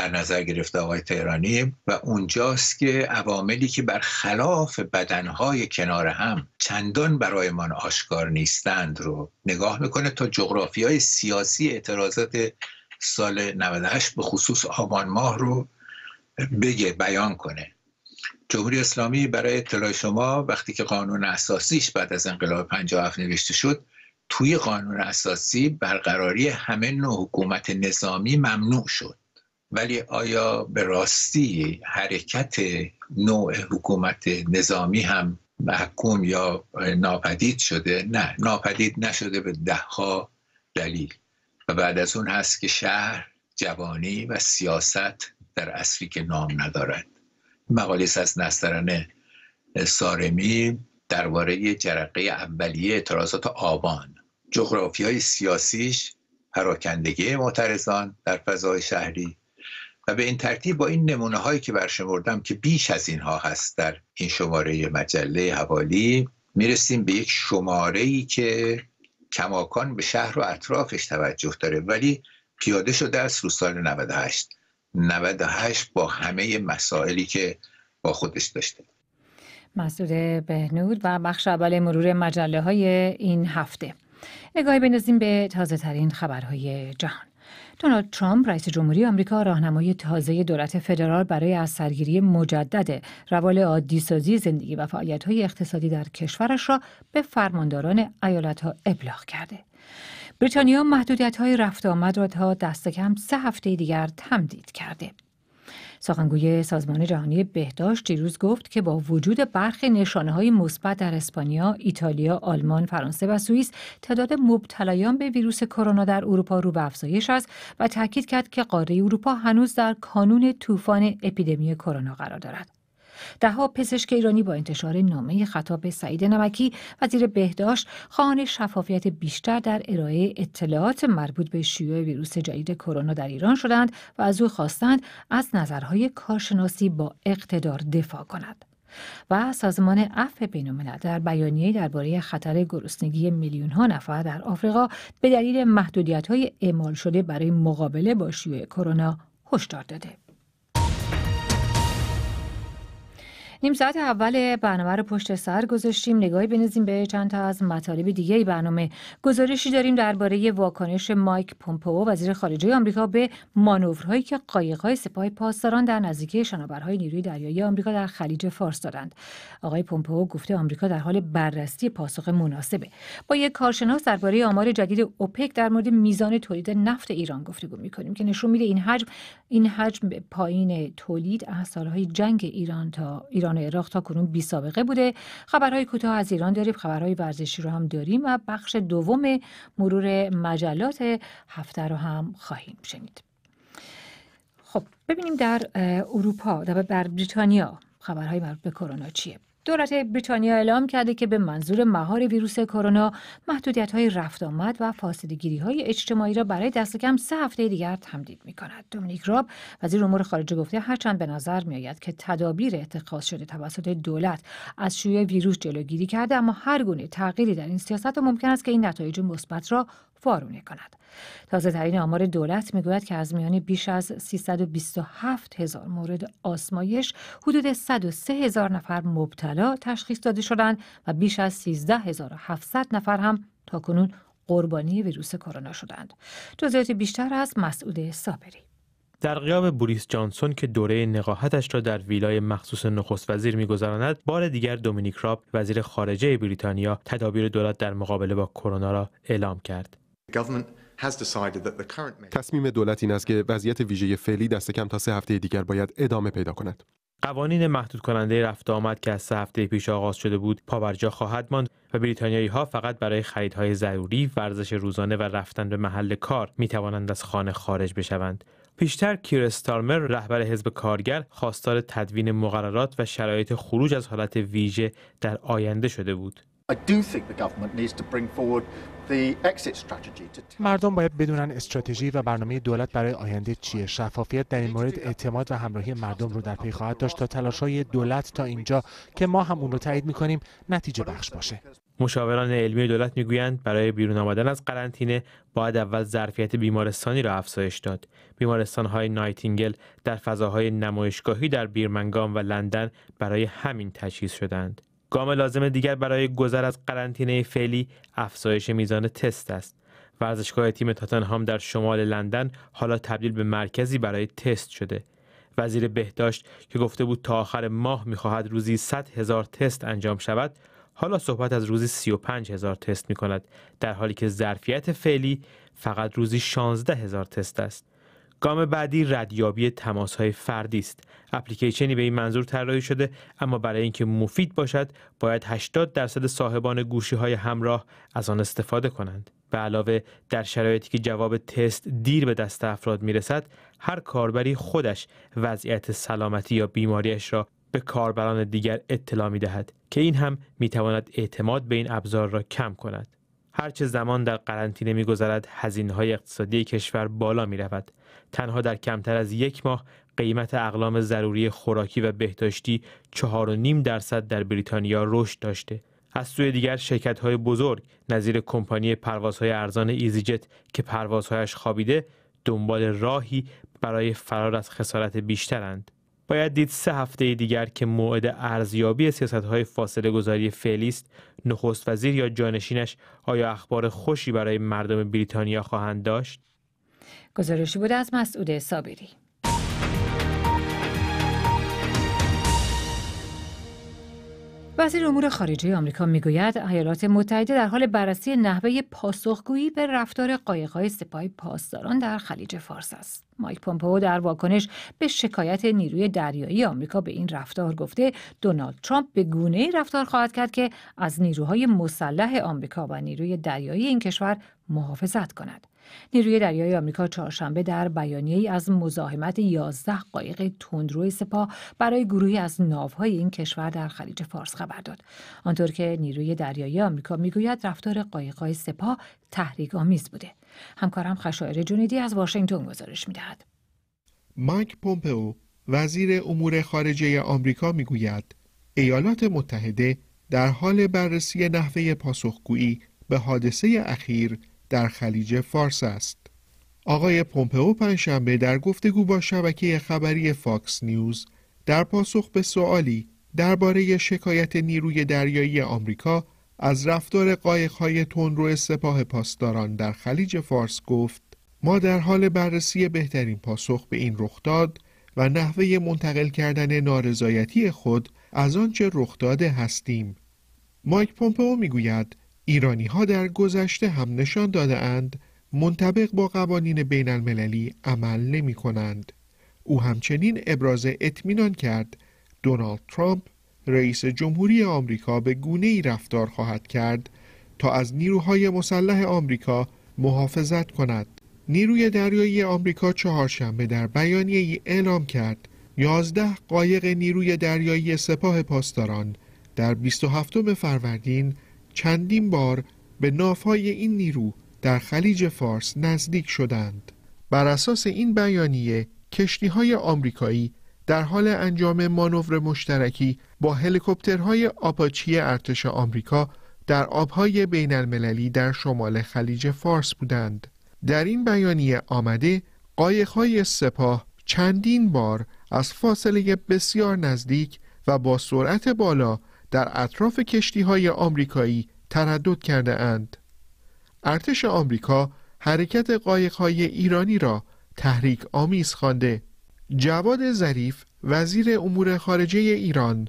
S10: در نظر گرفته آقای تهرانی و اونجاست که عواملی که خلاف بدنهای کنار هم چندان برایمان آشکار نیستند رو نگاه میکنه تا جغرافی های سیاسی اعتراضات سال 98 به خصوص آبان ماه رو بگه بیان کنه جمهوری اسلامی برای اطلاع شما وقتی که قانون اساسیش بعد از انقلاب 57 نوشته شد توی قانون اساسی برقراری همه نوع حکومت نظامی ممنوع شد ولی آیا به راستی حرکت نوع حکومت نظامی هم محکوم یا ناپدید شده؟ نه ناپدید نشده به دهها دلیل و بعد از اون هست که شهر جوانی و سیاست در اصلی که نام ندارد مقالیس از نسترن سارمی درباره جرقه اولیه اعتراضات آبان جغرافی های سیاسیش پراکندگی معترضان در فضای شهری و به این ترتیب با این نمونه هایی که برشمردم که بیش از اینها هست در این شماره مجله حوالی میرسیم به یک شماره ای که کماکان به شهر و اطرافش توجه داره ولی پیاده شده از رو سال 98 98 با همه مسائلی که با خودش داشته
S1: مسعود بهنود و بخش اول مرور مجله های این هفته نگاهی بندازیم به تازه ترین خبرهای جهان دونالد ترامپ رئیس جمهوری آمریکا راهنمای تازه دولت فدرال برای از سرگیری مجدد روال عادیسازی زندگی و های اقتصادی در کشورش را به فرمانداران ها ابلاغ کرده. بریتانیا های رفت آمد را تا دست کم سه هفته دیگر تمدید کرده. سخنگوی سازمان جهانی بهداشت دیروز گفت که با وجود برخی نشانه های مثبت در اسپانیا، ایتالیا، آلمان، فرانسه و سوئیس تعداد مبتلایان به ویروس کرونا در اروپا رو به افزایش است و تاکید کرد که قاره اروپا هنوز در کانون طوفان اپیدمی کرونا قرار دارد. دهها پزشک ایرانی با انتشار نامه خطاب سعید نمکی وزیر بهداشت خواهان شفافیت بیشتر در ارائه اطلاعات مربوط به شیوع ویروس جدید کرونا در ایران شدند و از او خواستند از نظرهای کارشناسی با اقتدار دفاع کند. و سازمان اف بینالملل در بیانیه درباره خطر گرسنگی میلیون ها نفر در آفریقا به دلیل محدودیت های اعمال شده برای مقابله با شیوع کرونا هشدار داده. نیم ساعت اول برنامه رو پشت سر گذاشتیم نگاهی بنزیم به چند تا از مطالب دیگه برنامه گزارشی داریم درباره واکنش مایک پومپو وزیر خارجه آمریکا به مانورهایی که قایق‌های سپاه پاسداران در نزدیکی شناورهای نیروی دریایی آمریکا در خلیج فارس دادند آقای پومپو گفته آمریکا در حال بررسی پاسخ مناسبه با یک کارشناس درباره آمار جدید اوپک در مورد میزان تولید نفت ایران گفتگو میکنیم که نشون میده این حجم این حجم پایین تولید از سالهای جنگ ایران تا ایران ایران و عراق تا کنون بی سابقه بوده خبرهای کوتاه از ایران داریم خبرهای ورزشی رو هم داریم و بخش دوم مرور مجلات هفته رو هم خواهیم شنید خب ببینیم در اروپا در بر بریتانیا خبرهای مربوط به کرونا چیه دولت بریتانیا اعلام کرده که به منظور مهار ویروس کرونا محدودیت های رفت آمد و فاصلگیری های اجتماعی را برای دست کم سه هفته دیگر تمدید می کند. دومینیک راب وزیر امور خارجه گفته هرچند به نظر می آید که تدابیر اتخاذ شده توسط دولت از شیوع ویروس جلوگیری کرده اما هر گونه تغییری در این سیاست ممکن است که این نتایج مثبت را وارونه کند. تازه ترین آمار دولت میگوید که از میان بیش از 327 هزار مورد آسمایش حدود 103 هزار نفر مبتلا تشخیص داده شدند و بیش از 13700 نفر هم تاکنون قربانی ویروس کرونا شدند. جزئیات بیشتر از مسعود سابری
S7: در قیاب بوریس جانسون که دوره نقاهتش را در ویلای مخصوص نخست وزیر میگذراند بار دیگر دومینیک راب وزیر خارجه بریتانیا تدابیر دولت در مقابله با کرونا را اعلام کرد
S4: تصمیم دولت این است که وضعیت ویژه فعلی دست کم تا سه هفته دیگر باید ادامه پیدا کند.
S7: قوانین محدود کننده رفت آمد که از سه هفته پیش آغاز شده بود پابرجا خواهد ماند و بریتانیایی ها فقط برای خریدهای ضروری، ورزش روزانه و رفتن به محل کار می توانند از خانه خارج بشوند. پیشتر کیر رهبر حزب کارگر خواستار تدوین مقررات و شرایط خروج از حالت ویژه در
S12: آینده شده بود. مردم باید بدونن استراتژی و برنامه دولت برای آینده چیه شفافیت در این مورد اعتماد و همراهی مردم رو در پی خواهد داشت تا تلاش های دولت تا اینجا که ما هم اون رو تایید میکنیم
S8: نتیجه بخش باشه
S7: مشاوران علمی دولت میگویند برای بیرون آمدن از قرنطینه باید اول ظرفیت بیمارستانی را افزایش داد بیمارستان های نایتینگل در فضاهای نمایشگاهی در بیرمنگام و لندن برای همین تجهیز شدند گام لازم دیگر برای گذر از قرنطینه فعلی افزایش میزان تست است. ورزشگاه تیم تاتنهام در شمال لندن حالا تبدیل به مرکزی برای تست شده. وزیر بهداشت که گفته بود تا آخر ماه میخواهد روزی 100 هزار تست انجام شود، حالا صحبت از روزی 35 هزار تست می کند در حالی که ظرفیت فعلی فقط روزی 16 هزار تست است. گام بعدی ردیابی تماس های فردی است. اپلیکیشنی به این منظور طراحی شده اما برای اینکه مفید باشد باید 80 درصد صاحبان گوشی های همراه از آن استفاده کنند به علاوه در شرایطی که جواب تست دیر به دست افراد میرسد هر کاربری خودش وضعیت سلامتی یا بیماریش را به کاربران دیگر اطلاع می دهد که این هم می تواند اعتماد به این ابزار را کم کند هرچه زمان در قرنطینه میگذرد های اقتصادی کشور بالا میرود تنها در کمتر از یک ماه قیمت اقلام ضروری خوراکی و بهداشتی 4.5 درصد در بریتانیا رشد داشته از سوی دیگر شرکت های بزرگ نظیر کمپانی پروازهای ارزان ایزیجت که پروازهایش خوابیده دنبال راهی برای فرار از خسارت بیشترند باید دید سه هفته دیگر که موعد ارزیابی های فاصله گذاری فعلی است نخست وزیر یا جانشینش آیا اخبار خوشی برای مردم بریتانیا خواهند داشت
S1: گزارشی بود از مسعود صابری وزیر امور خارجه آمریکا میگوید ایالات متحده در حال بررسی نحوه پاسخگویی به رفتار قایقهای سپاه پاسداران در خلیج فارس است مایک پومپئو در واکنش به شکایت نیروی دریایی آمریکا به این رفتار گفته دونالد ترامپ به گونه رفتار خواهد کرد که از نیروهای مسلح آمریکا و نیروی دریایی این کشور محافظت کند نیروی دریایی آمریکا چهارشنبه در ای از مزاحمت 11 قایق تندروی سپاه برای گروهی از ناوهای این کشور در خلیج فارس خبر داد. آنطور که نیروی دریایی آمریکا میگوید رفتار قایق‌های سپاه تحریک آمیز بوده. همکارم خشایر جنیدی از واشنگتن گزارش میدهد.
S11: مایک پومپئو وزیر امور خارجه آمریکا میگوید ایالات متحده در حال بررسی نحوه پاسخگویی به حادثه اخیر در خلیج فارس است. آقای پومپئو پنجشنبه در گفتگو با شبکه خبری فاکس نیوز در پاسخ به سوالی درباره شکایت نیروی دریایی آمریکا از رفتار قایق‌های تندرو سپاه پاسداران در خلیج فارس گفت ما در حال بررسی بهترین پاسخ به این رخداد و نحوه منتقل کردن نارضایتی خود از آنچه رخ داده هستیم مایک پومپئو میگوید ایرانی ها در گذشته هم نشان داده اند منطبق با قوانین بین المللی عمل نمی کنند. او همچنین ابراز اطمینان کرد دونالد ترامپ رئیس جمهوری آمریکا به گونه ای رفتار خواهد کرد تا از نیروهای مسلح آمریکا محافظت کند. نیروی دریایی آمریکا چهارشنبه در بیانیه ای اعلام کرد یازده قایق نیروی دریایی سپاه پاسداران در 27 فروردین چندین بار به نافهای این نیرو در خلیج فارس نزدیک شدند بر اساس این بیانیه کشتی های آمریکایی در حال انجام مانور مشترکی با هلیکوپترهای آپاچی ارتش آمریکا در آبهای بین المللی در شمال خلیج فارس بودند در این بیانیه آمده قایقهای سپاه چندین بار از فاصله بسیار نزدیک و با سرعت بالا در اطراف کشتی های آمریکایی تردد کرده اند. ارتش آمریکا حرکت قایق های ایرانی را تحریک آمیز خوانده. جواد ظریف وزیر امور خارجه ایران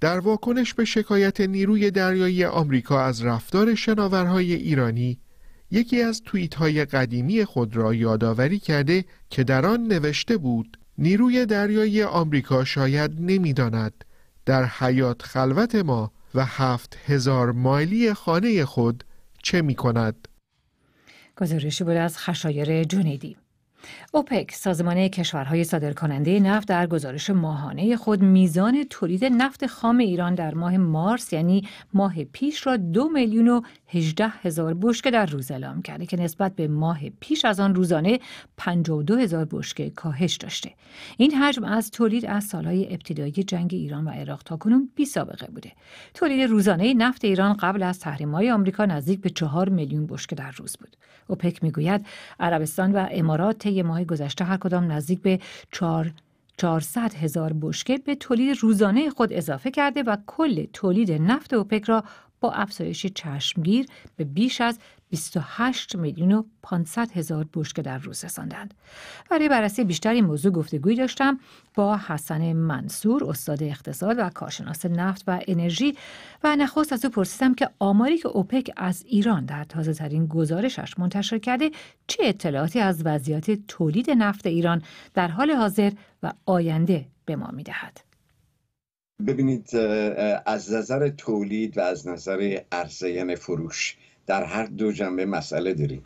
S11: در واکنش به شکایت نیروی دریایی آمریکا از رفتار شناورهای ایرانی یکی از توییت های قدیمی خود را یادآوری کرده که در آن نوشته بود نیروی دریایی آمریکا شاید نمیداند در حیات خلوت ما و هفت هزار مایلی خانه خود چه می کند؟
S1: گزارشی بود از خشایر جنیدی اوپک سازمان کشورهای صادرکننده نفت در گزارش ماهانه خود میزان تولید نفت خام ایران در ماه مارس یعنی ماه پیش را دو میلیون و هجده هزار بشکه در روز اعلام کرده که نسبت به ماه پیش از آن روزانه 52 هزار بشکه کاهش داشته این حجم از تولید از سالهای ابتدایی جنگ ایران و عراق تا کنون بی سابقه بوده تولید روزانه نفت ایران قبل از تحریمهای آمریکا نزدیک به چهار میلیون بشکه در روز بود اوپک میگوید عربستان و امارات طی ماه گذشته هر کدام نزدیک به 4 400 هزار بشکه به تولید روزانه خود اضافه کرده و کل تولید نفت اوپک را با افزایش چشمگیر به بیش از 28 میلیون و 500 هزار بشکه در روز رساندند. برای بررسی بیشتر این موضوع گفتگوی داشتم با حسن منصور استاد اقتصاد و کارشناس نفت و انرژی و نخست از او پرسیدم که آماری که اوپک از ایران در تازه ترین گزارشش منتشر کرده چه اطلاعاتی از وضعیت تولید نفت ایران در حال حاضر و آینده به ما میدهد.
S2: ببینید از نظر تولید و از نظر عرضه یعنی فروش در هر دو جنبه مسئله داریم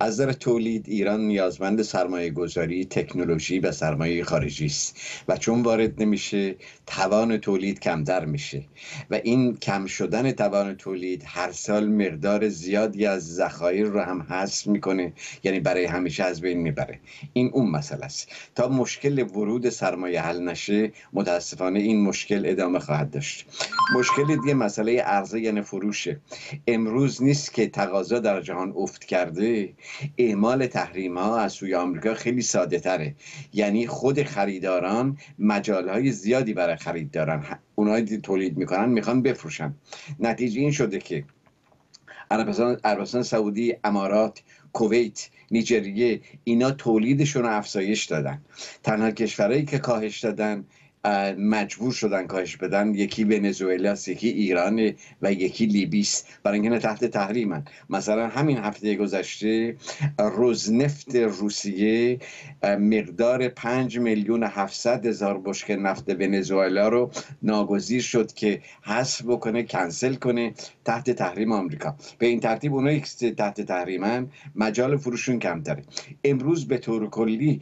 S2: از نظر تولید ایران نیازمند سرمایه گذاری تکنولوژی و سرمایه خارجی است و چون وارد نمیشه توان تولید کمتر میشه و این کم شدن توان تولید هر سال مقدار زیادی از ذخایر رو هم حذف میکنه یعنی برای همیشه از بین میبره این اون مسئله است تا مشکل ورود سرمایه حل نشه متاسفانه این مشکل ادامه خواهد داشت مشکل دیگه مسئله عرضه یعنی فروشه امروز نیست که تقاضا در جهان افت کرده اعمال تحریم ها از سوی آمریکا خیلی ساده تره یعنی خود خریداران مجال های زیادی برای خرید دارن اونایی که تولید میکنن میخوان بفروشن نتیجه این شده که عربستان, عربستان سعودی امارات کویت نیجریه اینا تولیدشون رو افزایش دادن تنها کشورهایی که کاهش دادن مجبور شدن کاهش بدن یکی ونزوئلا یکی ایران و یکی لیبیس برای اینکه تحت تحریمن مثلا همین هفته گذشته روزنفت روسیه مقدار 5 میلیون 700 هزار بشکه نفت ونزوئلا رو ناگزیر شد که حذف بکنه کنسل کنه تحت تحریم آمریکا به این ترتیب اونایی که تحت تحریمن مجال فروشون کمتره امروز به طور کلی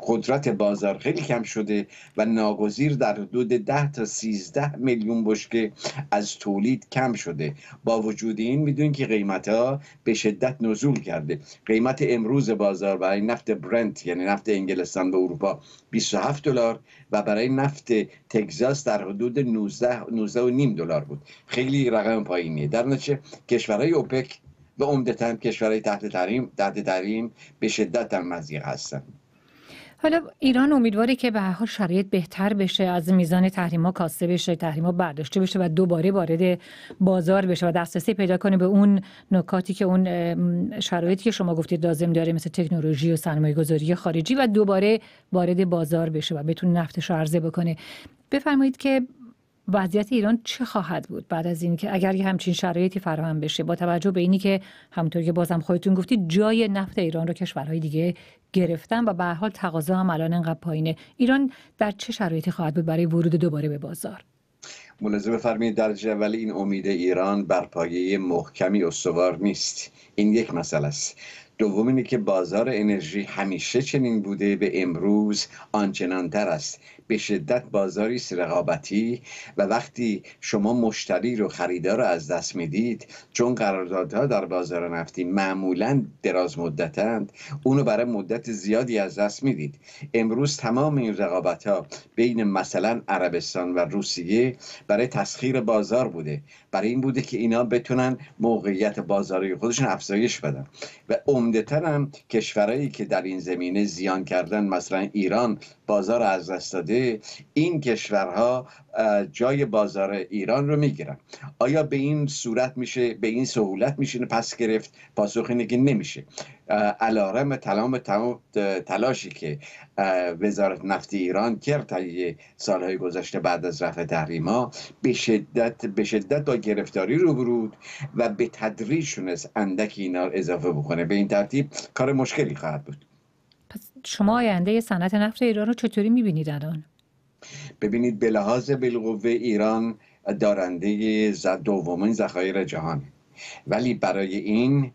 S2: قدرت بازار خیلی کم شده و ناگزیر در حدود 10 تا 13 میلیون بشکه از تولید کم شده با وجود این میدونید که قیمت ها به شدت نزول کرده قیمت امروز بازار برای نفت برنت یعنی نفت انگلستان به اروپا 27 دلار و برای نفت تگزاس در حدود 19 19 و نیم دلار بود خیلی رقم پایینیه در نتیجه کشورهای اوپک و عمدتا کشورهای تحت تحریم تحت تحریم به شدت در مزیق هستند
S1: حالا ایران امیدواره که به هر شرایط بهتر بشه از میزان تحریما کاسته بشه تحریما برداشته بشه و دوباره وارد بازار بشه و دسترسی پیدا کنه به اون نکاتی که اون شرایطی که شما گفتید لازم داره مثل تکنولوژی و سرمایه گذاری خارجی و دوباره وارد بازار بشه و بتونه نفتش رو عرضه بکنه بفرمایید که وضعیت ایران چه خواهد بود بعد از اینکه اگر یه همچین شرایطی فراهم بشه با توجه به اینی که همونطور که بازم خودتون گفتید جای نفت ایران رو کشورهای دیگه گرفتن و به حال تقاضا هم الان انقدر پایینه ایران در چه شرایطی خواهد بود برای ورود دوباره به بازار
S2: ملاحظه بفرمایید در اول این امید ایران بر پایه محکمی استوار نیست این یک مسئله است دوم اینه که بازار انرژی همیشه چنین بوده به امروز آنچنان تر است به شدت بازاری رقابتی و وقتی شما مشتری رو خریدار رو از دست میدید چون قراردادها در بازار نفتی معمولا دراز مدتند اونو برای مدت زیادی از دست میدید امروز تمام این رقابت ها بین مثلا عربستان و روسیه برای تسخیر بازار بوده برای این بوده که اینا بتونن موقعیت بازاری خودشون افزایش بدن و گندهتر کشورایی کشورهایی که در این زمینه زیان کردن مثلا ایران بازار از دست داده این کشورها جای بازار ایران رو میگیرن آیا به این صورت میشه به این سهولت میشه پس گرفت پاسخ اینه که نمیشه علارم تمام تلاشی که وزارت نفت ایران کرد تا سالهای گذشته بعد از رفع تحریما به شدت به شدت با گرفتاری رو برود و به تدریج شونست اندک اینا اضافه بکنه به این ترتیب کار مشکلی خواهد بود
S1: شما آینده صنعت نفت ایران رو چطوری میبینید الان
S2: ببینید به لحاظ بالقوه ایران دارنده دومین ذخایر جهان ولی برای این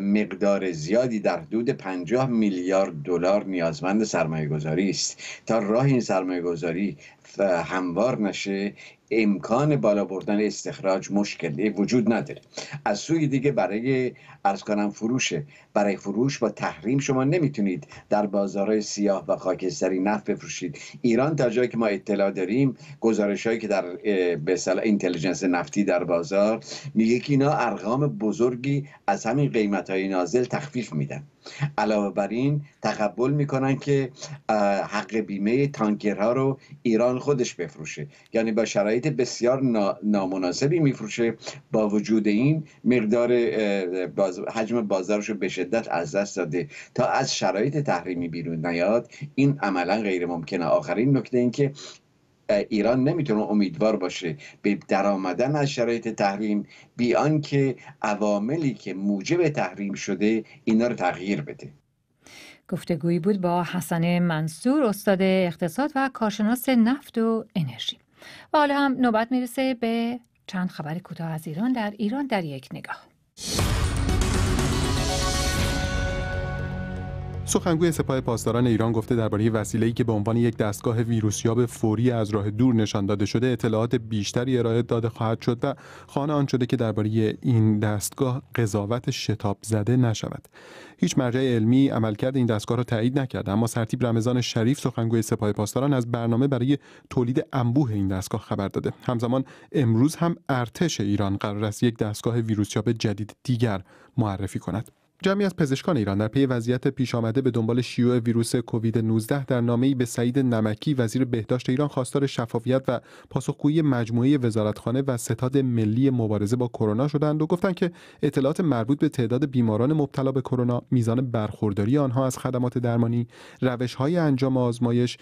S2: مقدار زیادی در حدود 50 میلیارد دلار نیازمند سرمایه گذاری است تا راه این سرمایه گذاری هموار نشه امکان بالا بردن استخراج مشکلی وجود نداره از سوی دیگه برای ارز کنم فروشه برای فروش با تحریم شما نمیتونید در بازارهای سیاه و خاکستری نفت بفروشید ایران تا جایی که ما اطلاع داریم گزارش هایی که در به اینتلیجنس نفتی در بازار میگه که اینا ارقام بزرگی از همین قیمت های نازل تخفیف میدن علاوه بر این تقبل میکنن که حق بیمه تانکرها رو ایران خودش بفروشه یعنی با شرایط بسیار نامناسبی میفروشه با وجود این مقدار حجم بازارش رو به شدت از دست داده تا از شرایط تحریمی بیرون نیاد این عملا غیر ممکنه آخرین نکته این که ایران نمیتونه امیدوار باشه به درآمدن از شرایط تحریم بیان که عواملی که موجب تحریم شده اینا رو تغییر بده
S1: گفتگویی بود با حسن منصور استاد اقتصاد و کارشناس نفت و انرژی و حالا هم نوبت میرسه به چند خبر کوتاه از ایران در ایران در یک نگاه
S4: سخنگوی سپاه پاسداران ایران گفته درباره وسیله‌ای که به عنوان یک دستگاه ویروسیاب فوری از راه دور نشان داده شده اطلاعات بیشتری ارائه داده خواهد شد و خانه آن شده که درباره این دستگاه قضاوت شتاب زده نشود هیچ مرجع علمی عملکرد این دستگاه را تایید نکرده اما سرتیب رمضان شریف سخنگوی سپاه پاسداران از برنامه برای تولید انبوه این دستگاه خبر داده همزمان امروز هم ارتش ایران قرار است یک دستگاه ویروسیاب جدید دیگر معرفی کند جمعی از پزشکان ایران در پی وضعیت پیش آمده به دنبال شیوع ویروس کووید 19 در نامه‌ای به سعید نمکی وزیر بهداشت ایران خواستار شفافیت و پاسخگویی مجموعه وزارتخانه و ستاد ملی مبارزه با کرونا شدند و گفتند که اطلاعات مربوط به تعداد بیماران مبتلا به کرونا، میزان برخورداری آنها از خدمات درمانی، روش‌های انجام آزمایش،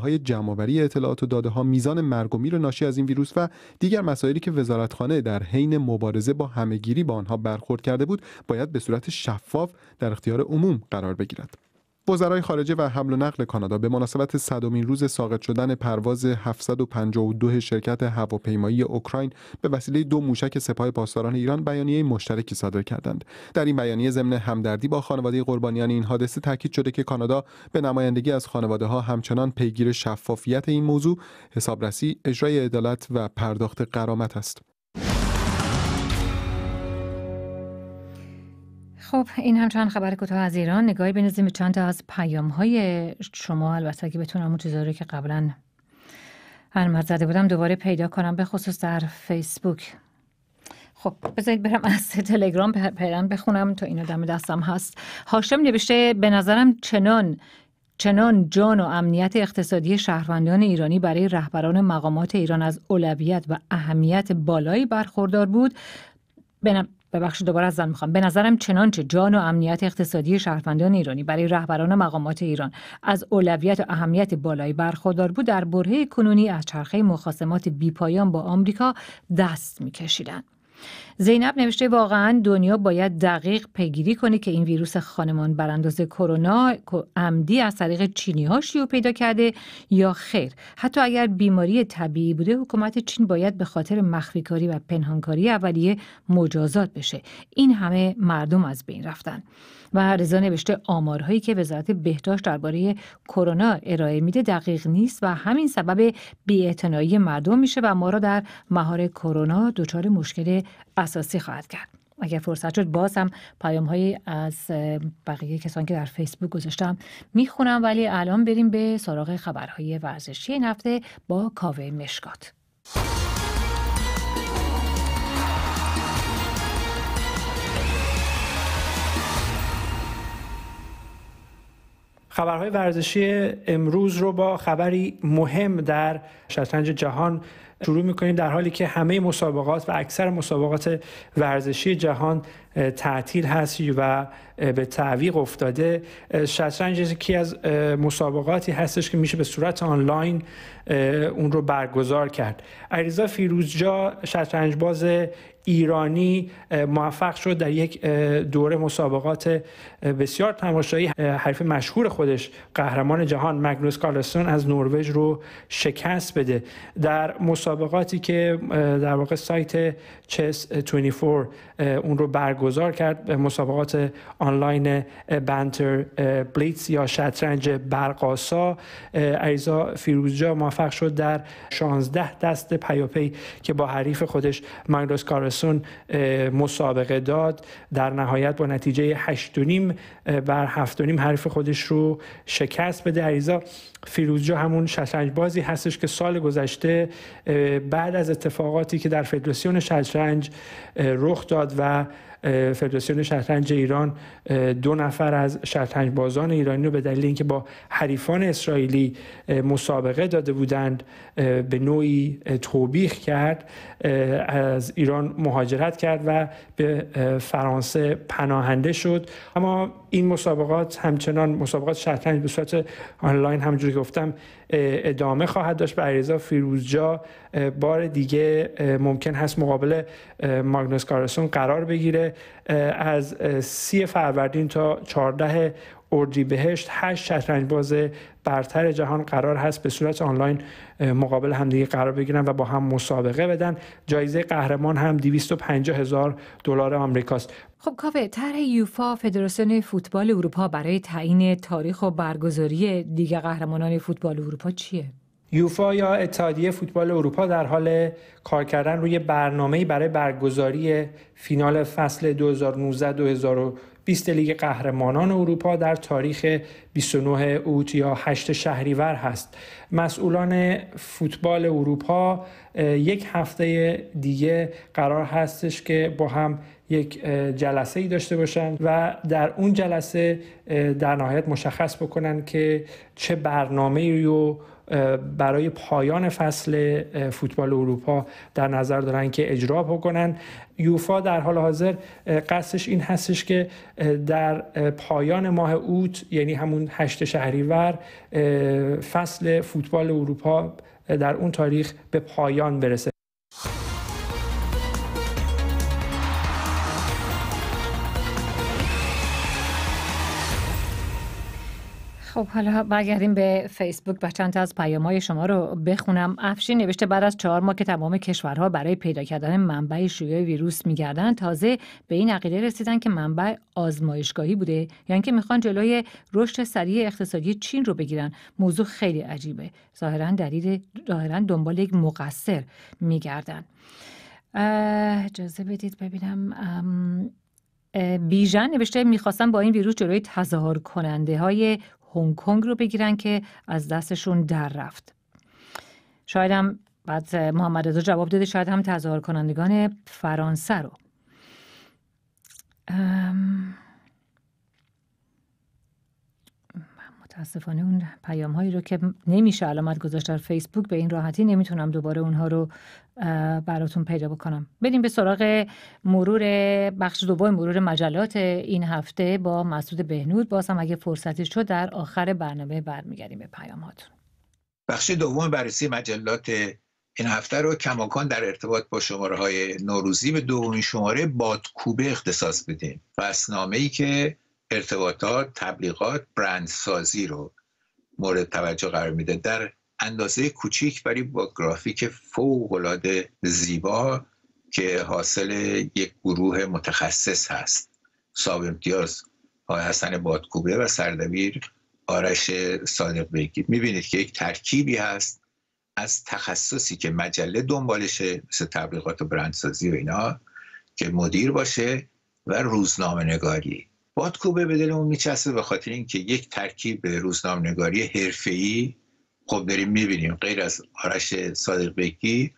S4: های جمع‌آوری اطلاعات و داده‌ها، میزان مرگ و میر ناشی از این ویروس و دیگر مسائلی که وزارتخانه در حین مبارزه با همهگیری با آنها برخورد کرده بود، باید به صورت شفاف در اختیار عموم قرار بگیرد وزرای خارجه و حمل و نقل کانادا به مناسبت صدمین روز ساقط شدن پرواز 752 شرکت هواپیمایی اوکراین به وسیله دو موشک سپاه پاسداران ایران بیانیه مشترکی صادر کردند در این بیانیه ضمن همدردی با خانواده قربانیان این حادثه تاکید شده که کانادا به نمایندگی از خانواده ها همچنان پیگیر شفافیت این موضوع حسابرسی اجرای عدالت و پرداخت قرامت است
S1: خب این هم چند خبر کوتاه از ایران نگاهی بنزیم چند تا از پیام های شما البته که بتونم اون چیزایی که قبلا هر زده بودم دوباره پیدا کنم به خصوص در فیسبوک خب بذارید برم از تلگرام پیرن بخونم تا اینا دم دستم هست هاشم نوشته به نظرم چنان چنان جان و امنیت اقتصادی شهروندان ایرانی برای رهبران مقامات ایران از اولویت و اهمیت بالایی برخوردار بود ببخشید دوباره از میخوام به نظرم چنانچه جان و امنیت اقتصادی شهروندان ایرانی برای رهبران مقامات ایران از اولویت و اهمیت بالایی برخوردار بود در برهه کنونی از چرخه مخاسمات بیپایان با آمریکا دست میکشیدند زینب نوشته واقعا دنیا باید دقیق پیگیری کنه که این ویروس خانمان برانداز کرونا عمدی از طریق چینی ها پیدا کرده یا خیر حتی اگر بیماری طبیعی بوده حکومت چین باید به خاطر مخفیکاری و پنهانکاری اولیه مجازات بشه این همه مردم از بین رفتن و رضا نوشته آمارهایی که وزارت بهداشت درباره کرونا ارائه میده دقیق نیست و همین سبب بیاعتنایی مردم میشه و ما را در مهار کرونا دچار مشکل اساسی خواهد کرد اگر فرصت شد باز هم پیام از بقیه کسانی که در فیسبوک گذاشتم میخونم ولی الان بریم به سراغ خبرهای ورزشی این هفته با کاوه مشکات
S13: خبرهای ورزشی امروز رو با خبری مهم در شطرنج جهان شروع میکنیم در حالی که همه مسابقات و اکثر مسابقات ورزشی جهان تعطیل هست و به تعویق افتاده شطرنج یکی از مسابقاتی هستش که میشه به صورت آنلاین اون رو برگزار کرد عریضا فیروزجا شطرنج باز ایرانی موفق شد در یک دوره مسابقات بسیار تماشایی حرف مشهور خودش قهرمان جهان مگنوس کارلسون از نروژ رو شکست بده در مسابقات مسابقاتی که در واقع سایت چس 24 اون رو برگزار کرد مسابقات آنلاین بنتر بلیتس یا شطرنج برقاسا عریضا فیروزجا موفق شد در 16 دست پیاپی که با حریف خودش ماگنوس کارسون مسابقه داد در نهایت با نتیجه 8.5 بر 7.5 حریف خودش رو شکست بده عریضا فیروزجا همون شطرنج بازی هستش که سال گذشته بعد از اتفاقاتی که در فدراسیون شطرنج رخ داد و فدراسیون شطرنج ایران دو نفر از شطرنج بازان ایرانی رو به دلیل اینکه با حریفان اسرائیلی مسابقه داده بودند به نوعی توبیخ کرد از ایران مهاجرت کرد و به فرانسه پناهنده شد اما این مسابقات همچنان مسابقات شطرنج به صورت آنلاین همونجوری گفتم ادامه خواهد داشت به علیرضا فیروزجا بار دیگه ممکن هست مقابل ماگنوس کارسون قرار بگیره از سی فروردین تا 14 بهشت هشت شطرنج باز برتر جهان قرار هست به صورت آنلاین مقابل همدیگه قرار بگیرن و با هم مسابقه بدن جایزه قهرمان هم 250 هزار دلار آمریکاست
S1: خب کافه طرح یوفا فدراسیون فوتبال اروپا برای تعیین تاریخ و برگزاری دیگه قهرمانان فوتبال اروپا چیه
S13: یوفا یا اتحادیه فوتبال اروپا در حال کار کردن روی برنامه‌ای برای برگزاری فینال فصل 2019 20 لیگ قهرمانان اروپا در تاریخ 29 اوت یا 8 شهریور هست مسئولان فوتبال اروپا یک هفته دیگه قرار هستش که با هم یک جلسه ای داشته باشند و در اون جلسه در نهایت مشخص بکنن که چه برنامه رو برای پایان فصل فوتبال اروپا در نظر دارن که اجرا بکنن یوفا در حال حاضر قصدش این هستش که در پایان ماه اوت یعنی همون هشت شهریور فصل فوتبال اروپا در اون تاریخ به پایان برسه
S1: خب حالا برگردیم به فیسبوک و چند از پیام های شما رو بخونم افشین نوشته بعد از چهار ماه که تمام کشورها برای پیدا کردن منبع شیوع ویروس میگردن تازه به این عقیده رسیدن که منبع آزمایشگاهی بوده یعنی که میخوان جلوی رشد سریع اقتصادی چین رو بگیرن موضوع خیلی عجیبه ظاهرا دلیل ظاهرا دنبال یک مقصر میگردن اجازه بدید ببینم بیژن نوشته میخواستم با این ویروس جلوی تظاهر کننده های هنگ کنگ رو بگیرن که از دستشون در رفت شاید هم بعد محمد رضا جواب داده شاید هم تظاهر کنندگان فرانسه رو متاسفانه اون پیام هایی رو که نمیشه علامت گذاشت در فیسبوک به این راحتی نمیتونم دوباره اونها رو براتون پیدا بکنم بدیم به سراغ مرور بخش دوم مرور مجلات این هفته با مسعود بهنود باز اگه فرصتی شد در آخر برنامه برمیگردیم به هاتون
S10: بخش دوم بررسی مجلات این هفته رو کماکان در ارتباط با شماره های نوروزی به دومین شماره بادکوبه اختصاص بدیم و ای که ارتباطات تبلیغات برندسازی رو مورد توجه قرار میده در اندازه کوچیک ولی با گرافیک فوقالعاده زیبا که حاصل یک گروه متخصص هست صاحب امتیاز آقای حسن بادکوبه و سردبیر آرش صادق بگیر میبینید که یک ترکیبی هست از تخصصی که مجله دنبالشه مثل تبلیغات و برندسازی و اینا که مدیر باشه و روزنامه نگاری بادکوبه به دلمون میچسبه به خاطر اینکه یک ترکیب به روزنامه‌نگاری حرفه‌ای خب داریم میبینیم غیر از آرش صادق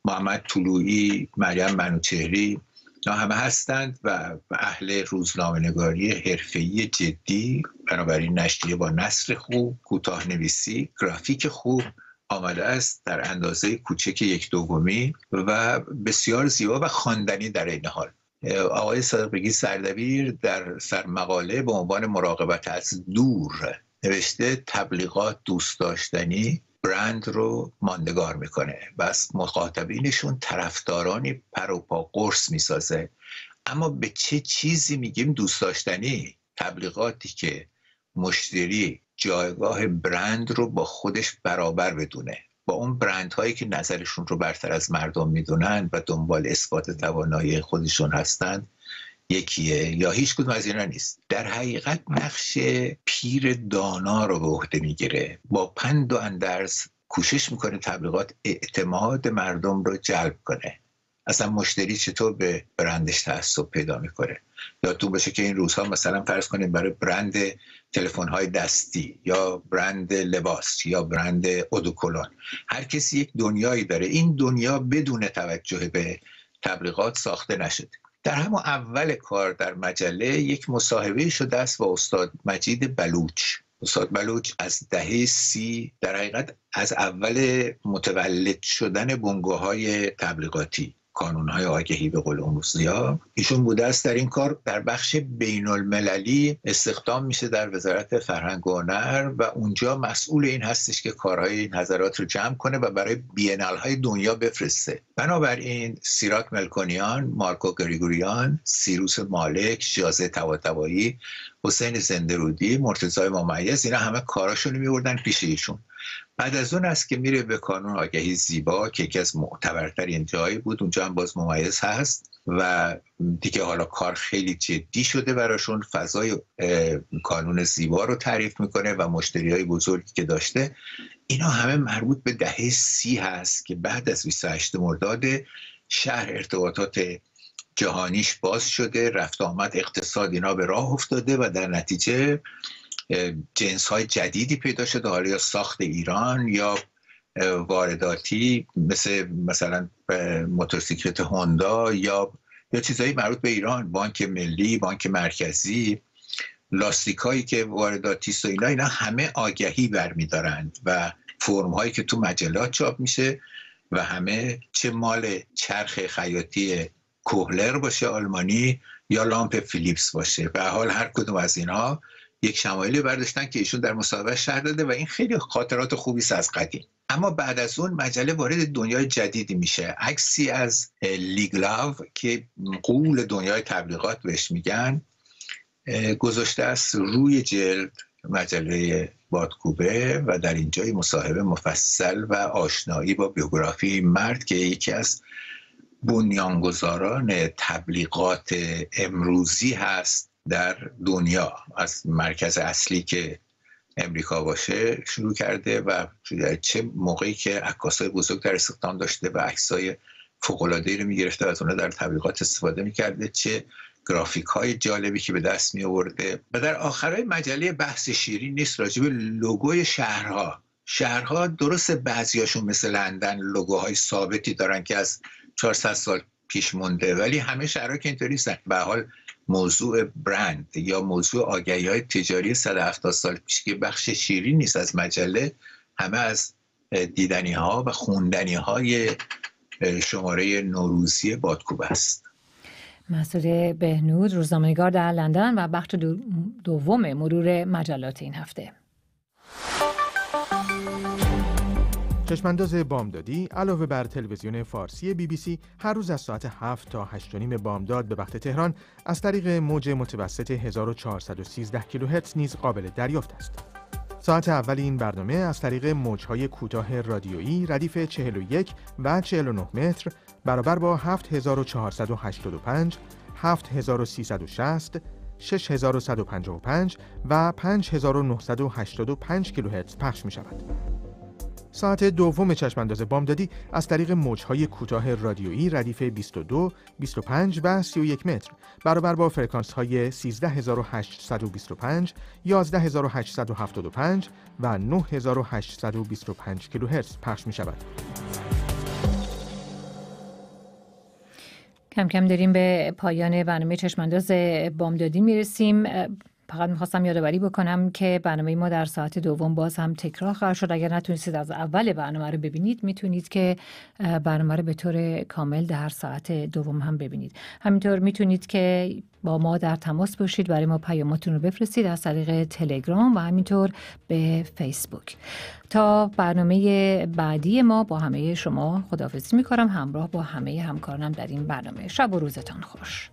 S10: محمد طلوعی مریم منوچهری نه همه هستند و اهل روزنامه نگاری حرفه‌ای جدی بنابراین نشریه با نصر خوب کوتاه نویسی گرافیک خوب آمده است در اندازه کوچک یک دومی و بسیار زیبا و خواندنی در این حال آقای صادقبگی سردبیر در مقاله به عنوان مراقبت از دور نوشته تبلیغات دوست داشتنی برند رو ماندگار میکنه و از مخاطبینشون طرفدارانی پر و پا قرص میسازه اما به چه چیزی میگیم دوست داشتنی تبلیغاتی که مشتری جایگاه برند رو با خودش برابر بدونه با اون برند هایی که نظرشون رو برتر از مردم میدونن و دنبال اثبات توانایی خودشون هستند یکیه یا هیچ کدوم از اینا نیست در حقیقت نقش پیر دانا رو به عهده میگیره با پند و اندرز کوشش میکنه تبلیغات اعتماد مردم رو جلب کنه اصلا مشتری چطور به برندش تعصب پیدا میکنه یادتون باشه که این روزها مثلا فرض کنیم برای برند تلفن های دستی یا برند لباس یا برند ادوکلون هر کسی یک دنیایی داره این دنیا بدون توجه به تبلیغات ساخته نشد در همون اول کار در مجله یک مصاحبه شده است با استاد مجید بلوچ استاد بلوچ از دهه سی در حقیقت از اول متولد شدن بنگاه تبلیغاتی های آگهی به قول اون ایشون بوده است در این کار در بخش بین المللی استخدام میشه در وزارت فرهنگ و هنر و اونجا مسئول این هستش که کارهای نظرات رو جمع کنه و برای بینال های دنیا بفرسته بنابراین سیراک ملکونیان مارکو گریگوریان سیروس مالک جازه تواتوایی حسین زندرودی مرتضای ممیز اینا همه کاراشون رو میبردن پیش ایشون بعد از اون است که میره به کانون آگهی زیبا که یکی از معتبرترین جایی بود اونجا هم باز ممیز هست و دیگه حالا کار خیلی جدی شده براشون فضای کانون زیبا رو تعریف میکنه و مشتری های بزرگی که داشته اینا همه مربوط به دهه سی هست که بعد از 28 مرداد شهر ارتباطات جهانیش باز شده رفت آمد اقتصاد اینا به راه افتاده و در نتیجه جنس های جدیدی پیدا شده حالا یا ساخت ایران یا وارداتی مثل مثلا موتورسیکلت هوندا یا یا چیزهایی مربوط به ایران بانک ملی بانک مرکزی لاستیکایی که وارداتی و اینا اینا همه آگهی برمیدارند و فرم هایی که تو مجلات چاپ میشه و همه چه مال چرخ خیاطی کوهلر باشه آلمانی یا لامپ فیلیپس باشه به حال هر کدوم از اینها یک شمایلی برداشتن که ایشون در مصاحبه شهر داده و این خیلی خاطرات خوبی است از قدیم اما بعد از اون مجله وارد دنیای جدیدی میشه عکسی از لیگلاو که قول دنیای تبلیغات بهش میگن گذاشته است روی جلد مجله بادکوبه و در اینجا مصاحبه مفصل و آشنایی با بیوگرافی مرد که یکی از بنیانگذاران تبلیغات امروزی هست در دنیا از مرکز اصلی که امریکا باشه شروع کرده و چه موقعی که های بزرگ در استخدام داشته و عکسای ای رو گرفته و از اونها در تبلیغات استفاده میکرده چه گرافیک های جالبی که به دست می آورده و در آخرهای مجله بحث شیرین نیست راجب لوگوی شهرها شهرها درست بعضیاشون مثل لندن لوگوهای ثابتی دارن که از 400 سال پیش مونده ولی همه شهرها که اینطوری نیستن به حال موضوع برند یا موضوع آگهی های تجاری 170 سال پیش که بخش شیری نیست از مجله همه از دیدنی ها و خوندنی های شماره نوروزی بادکوب
S1: است مسئول بهنود روزنامه‌نگار در لندن و بخش دوم مرور مجلات این هفته
S12: چشمانداز بامدادی علاوه بر تلویزیون فارسی بی بی سی هر روز از ساعت 7 تا 8 نیم بامداد به وقت تهران از طریق موج متوسط 1413 کیلوهرتز نیز قابل دریافت است. ساعت اول این برنامه از طریق موجهای کوتاه رادیویی ردیف 41 و 49 متر برابر با 7485 7360 6155 و 5985 کیلوهرتز پخش می شود. ساعت دوم چشمانداز بامدادی از طریق موجهای کوتاه رادیویی ردیف 22, 25 و 31 متر برابر با فرکانس های 13825, 11875 و 9825 کیلوهرتز پخش می شود.
S1: کم کم داریم به پایان برنامه چشمانداز بامدادی میرسیم فقط میخواستم یادآوری بکنم که برنامه ما در ساعت دوم باز هم تکرار خواهد شد اگر نتونستید از اول برنامه رو ببینید میتونید که برنامه رو به طور کامل در ساعت دوم هم ببینید همینطور میتونید که با ما در تماس باشید برای ما پیاماتون رو بفرستید از طریق تلگرام و همینطور به فیسبوک تا برنامه بعدی ما با همه شما خداحافظی میکنم همراه با همه همکارانم در این برنامه شب و روزتان خوش